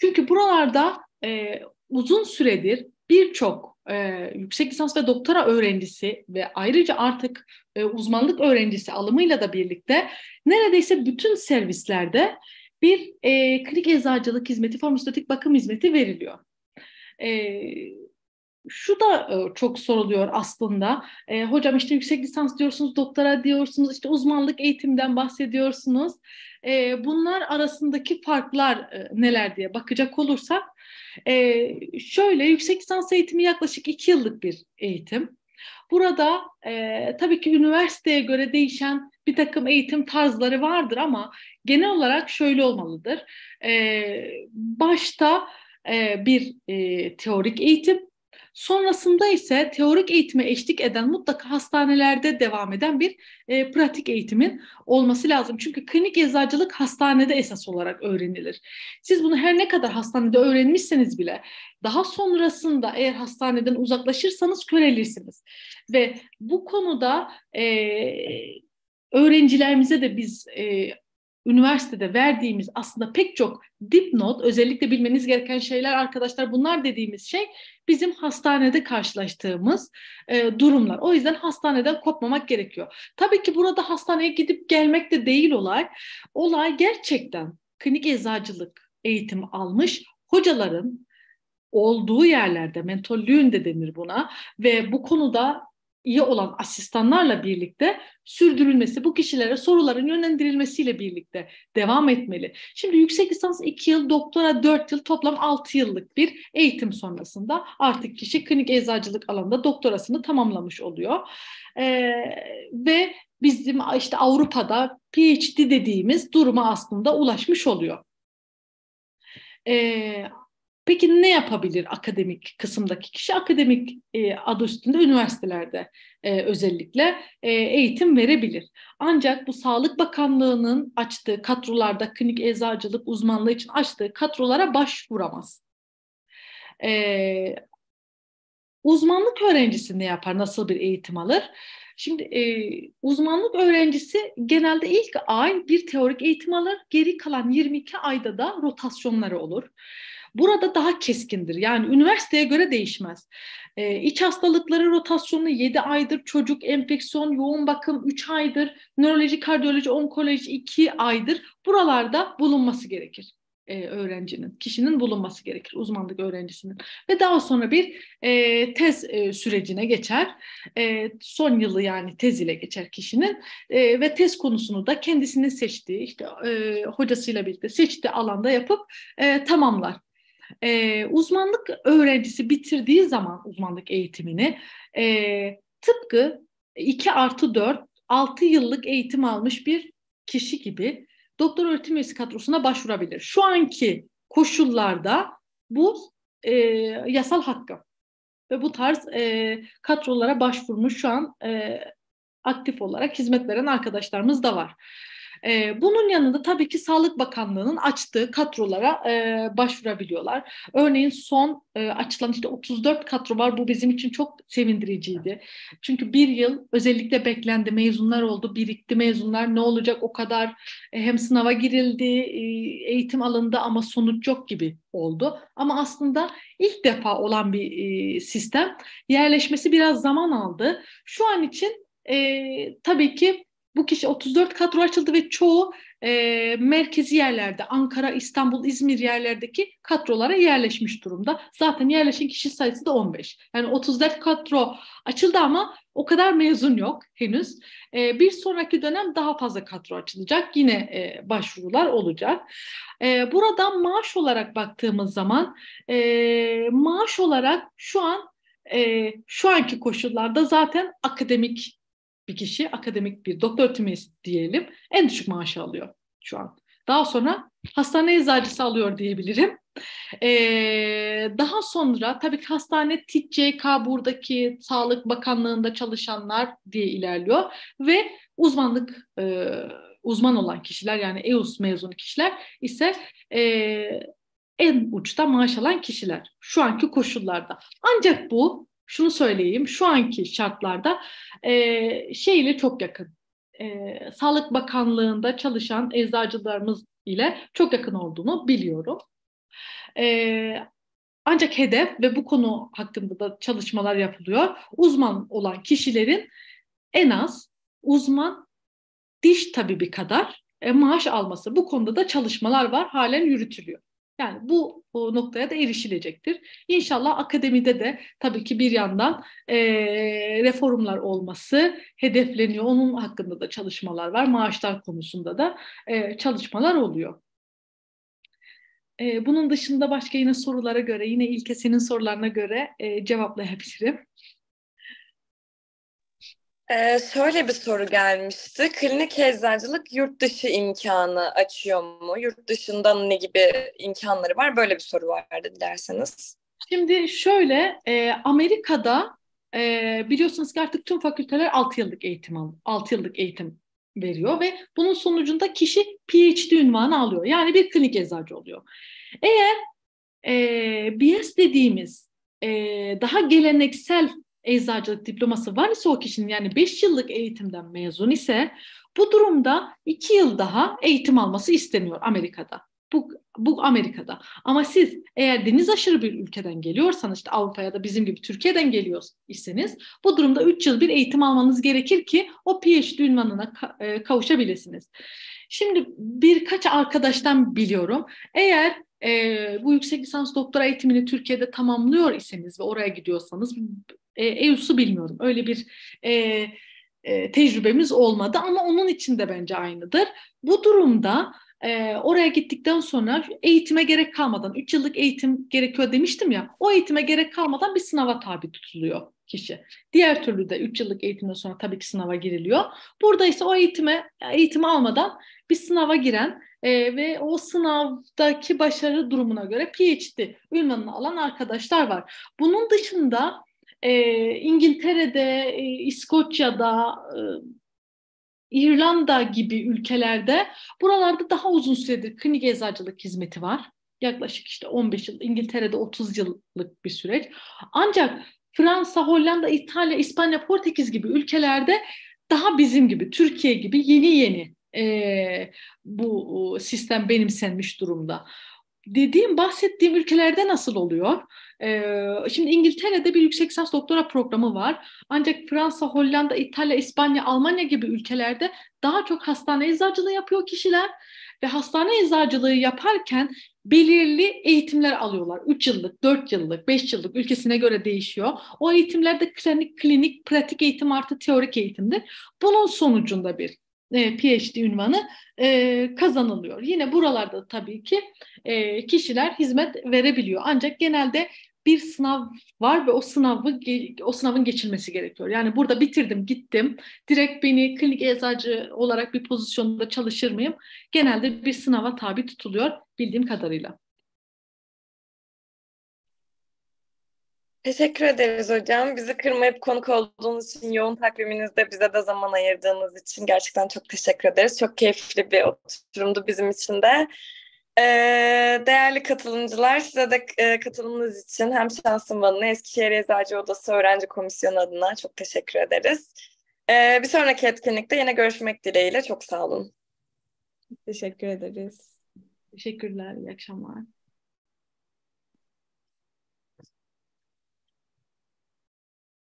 çünkü buralarda e, uzun süredir birçok e, yüksek lisans ve doktora öğrencisi ve ayrıca artık e, uzmanlık öğrencisi alımıyla da birlikte neredeyse bütün servislerde bir e, klinik eczacılık hizmeti, farmasötik bakım hizmeti veriliyor. E, şu da e, çok soruluyor aslında. E, hocam işte yüksek lisans diyorsunuz, doktora diyorsunuz, işte uzmanlık eğitimden bahsediyorsunuz. E, bunlar arasındaki farklar e, neler diye bakacak olursak, e, şöyle yüksek lisans eğitimi yaklaşık iki yıllık bir eğitim. Burada e, tabii ki üniversiteye göre değişen bir takım eğitim tarzları vardır ama genel olarak şöyle olmalıdır. E, başta e, bir e, teorik eğitim, Sonrasında ise teorik eğitime eşlik eden mutlaka hastanelerde devam eden bir e, pratik eğitimin olması lazım. Çünkü klinik eczacılık hastanede esas olarak öğrenilir. Siz bunu her ne kadar hastanede öğrenmişseniz bile daha sonrasında eğer hastaneden uzaklaşırsanız körelirsiniz. Ve bu konuda e, öğrencilerimize de biz e, üniversitede verdiğimiz aslında pek çok dipnot özellikle bilmeniz gereken şeyler arkadaşlar bunlar dediğimiz şey bizim hastanede karşılaştığımız e, durumlar. O yüzden hastaneden kopmamak gerekiyor. Tabii ki burada hastaneye gidip gelmek de değil olay. Olay gerçekten klinik eczacılık eğitimi almış hocaların olduğu yerlerde, mentollüğün de denir buna ve bu konuda iyi olan asistanlarla birlikte sürdürülmesi, bu kişilere soruların yönlendirilmesiyle birlikte devam etmeli. Şimdi yüksek lisans 2 yıl, doktora 4 yıl, toplam 6 yıllık bir eğitim sonrasında artık kişi klinik eczacılık alanında doktorasını tamamlamış oluyor. Ee, ve bizim işte Avrupa'da PhD dediğimiz duruma aslında ulaşmış oluyor. Ee, Peki ne yapabilir akademik kısımdaki kişi? Akademik e, adı üstünde üniversitelerde e, özellikle e, eğitim verebilir. Ancak bu Sağlık Bakanlığı'nın açtığı katrolarda klinik eczacılık uzmanlığı için açtığı katrolara başvuramaz. E, uzmanlık öğrencisi ne yapar? Nasıl bir eğitim alır? Şimdi e, uzmanlık öğrencisi genelde ilk ay bir teorik eğitim alır. Geri kalan 22 ayda da rotasyonları olur burada daha keskindir. Yani üniversiteye göre değişmez. E, iç hastalıkları rotasyonu 7 aydır, çocuk enfeksiyon, yoğun bakım 3 aydır, nöroloji, kardiyoloji, onkoloji 2 aydır. Buralarda bulunması gerekir e, öğrencinin, kişinin bulunması gerekir, uzmanlık öğrencisinin. Ve daha sonra bir e, tez e, sürecine geçer. E, son yılı yani tez ile geçer kişinin e, ve tez konusunu da kendisinin seçtiği, işte e, hocasıyla birlikte seçtiği alanda yapıp e, tamamlar e, uzmanlık öğrencisi bitirdiği zaman uzmanlık eğitimini e, tıpkı 2 artı 4, 6 yıllık eğitim almış bir kişi gibi doktor öğretim üyesi kadrosuna başvurabilir. Şu anki koşullarda bu e, yasal hakkı ve bu tarz e, kadrolara başvurmuş şu an e, aktif olarak hizmet veren arkadaşlarımız da var. E, bunun yanında tabii ki Sağlık Bakanlığı'nın açtığı kadrolara e, başvurabiliyorlar. Örneğin son e, açılan işte 34 kadro var. Bu bizim için çok sevindiriciydi. Çünkü bir yıl özellikle beklendi. Mezunlar oldu, birikti mezunlar. Ne olacak o kadar e, hem sınava girildi, e, eğitim alındı ama sonuç yok gibi oldu. Ama aslında ilk defa olan bir e, sistem yerleşmesi biraz zaman aldı. Şu an için e, tabii ki bu kişi 34 kadro açıldı ve çoğu e, merkezi yerlerde Ankara, İstanbul, İzmir yerlerdeki kadrolara yerleşmiş durumda. Zaten yerleşen kişi sayısı da 15. Yani 34 kadro açıldı ama o kadar mezun yok henüz. E, bir sonraki dönem daha fazla kadro açılacak. Yine e, başvurular olacak. E, buradan maaş olarak baktığımız zaman e, maaş olarak şu an e, şu anki koşullarda zaten akademik bir kişi akademik bir doktor tümesi diyelim en düşük maaşı alıyor şu an. Daha sonra hastane eczacısı alıyor diyebilirim. Ee, daha sonra tabii ki hastane TİCK buradaki Sağlık Bakanlığı'nda çalışanlar diye ilerliyor ve uzmanlık e, uzman olan kişiler yani EUS mezunu kişiler ise e, en uçta maaş alan kişiler şu anki koşullarda. Ancak bu şunu söyleyeyim, şu anki şartlarda e, şeyle çok yakın. E, Sağlık Bakanlığı'nda çalışan eczacılarımız ile çok yakın olduğunu biliyorum. E, ancak hedef ve bu konu hakkında da çalışmalar yapılıyor. Uzman olan kişilerin en az uzman diş tabibi kadar e, maaş alması. Bu konuda da çalışmalar var, halen yürütülüyor. Yani bu noktaya da erişilecektir. İnşallah akademide de tabii ki bir yandan e, reformlar olması hedefleniyor. Onun hakkında da çalışmalar var. Maaşlar konusunda da e, çalışmalar oluyor. E, bunun dışında başka yine sorulara göre, yine İlke senin sorularına göre e, cevaplayabilirim. Ee, şöyle bir soru gelmişti. Klinik eczacılık yurt dışı imkanı açıyor mu? Yurt dışında ne gibi imkanları var? Böyle bir soru vardı dilerseniz. Şimdi şöyle e, Amerika'da e, biliyorsunuz ki artık tüm fakülteler 6 yıllık eğitim al, 6 yıllık eğitim veriyor ve bunun sonucunda kişi PhD ünvanı alıyor. Yani bir klinik eczacı oluyor. Eğer e, BS dediğimiz e, daha geleneksel eczacılık diploması var ise o kişinin yani 5 yıllık eğitimden mezun ise bu durumda 2 yıl daha eğitim alması isteniyor Amerika'da. Bu, bu Amerika'da. Ama siz eğer deniz aşırı bir ülkeden geliyorsanız işte Avrupa'ya da bizim gibi Türkiye'den geliyor iseniz bu durumda 3 yıl bir eğitim almanız gerekir ki o PhD ünvanına e, kavuşabilirsiniz. Şimdi birkaç arkadaştan biliyorum. Eğer e, bu yüksek lisans doktora eğitimini Türkiye'de tamamlıyor iseniz ve oraya gidiyorsanız e, EUS'u bilmiyorum. Öyle bir e, e, tecrübemiz olmadı ama onun için de bence aynıdır. Bu durumda e, oraya gittikten sonra eğitime gerek kalmadan, 3 yıllık eğitim gerekiyor demiştim ya, o eğitime gerek kalmadan bir sınava tabi tutuluyor kişi. Diğer türlü de 3 yıllık eğitimden sonra tabii ki sınava giriliyor. Burada ise o eğitime eğitimi almadan bir sınava giren e, ve o sınavdaki başarı durumuna göre PhD ünvanını alan arkadaşlar var. Bunun dışında e, İngiltere'de, e, İskoçya'da, e, İrlanda gibi ülkelerde buralarda daha uzun süredir klinik eczacılık hizmeti var. Yaklaşık işte 15 yıl, İngiltere'de 30 yıllık bir süreç. Ancak Fransa, Hollanda, İtalya, İspanya, Portekiz gibi ülkelerde daha bizim gibi, Türkiye gibi yeni yeni e, bu sistem benimsenmiş durumda. Dediğim, bahsettiğim ülkelerde nasıl oluyor? Ee, şimdi İngiltere'de bir yüksek lisans doktora programı var. Ancak Fransa, Hollanda, İtalya, İspanya, Almanya gibi ülkelerde daha çok hastane eczacılığı yapıyor kişiler ve hastane eczacılığı yaparken belirli eğitimler alıyorlar. 3 yıllık, 4 yıllık, 5 yıllık ülkesine göre değişiyor. O eğitimlerde klinik, klinik, pratik eğitim artı teorik eğitimdir. Bunun sonucunda bir e, PhD ünvanı e, kazanılıyor. Yine buralarda tabii ki e, kişiler hizmet verebiliyor. Ancak genelde bir sınav var ve o sınavı o sınavın geçilmesi gerekiyor. Yani burada bitirdim, gittim. Direkt beni klinik eczacı olarak bir pozisyonda çalışır mıyım? Genelde bir sınava tabi tutuluyor bildiğim kadarıyla. Teşekkür ederiz hocam. Bizi kırmayıp konuk olduğunuz için, yoğun takviminizde bize de zaman ayırdığınız için gerçekten çok teşekkür ederiz. Çok keyifli bir oturumdu bizim için de. Değerli katılımcılar, size de katılımınız için hem Şansın Van'ın Eskişehir Eczacı Odası Öğrenci Komisyonu adına çok teşekkür ederiz. Bir sonraki etkinlikte yine görüşmek dileğiyle. Çok sağ olun. Teşekkür ederiz. Teşekkürler. İyi akşamlar.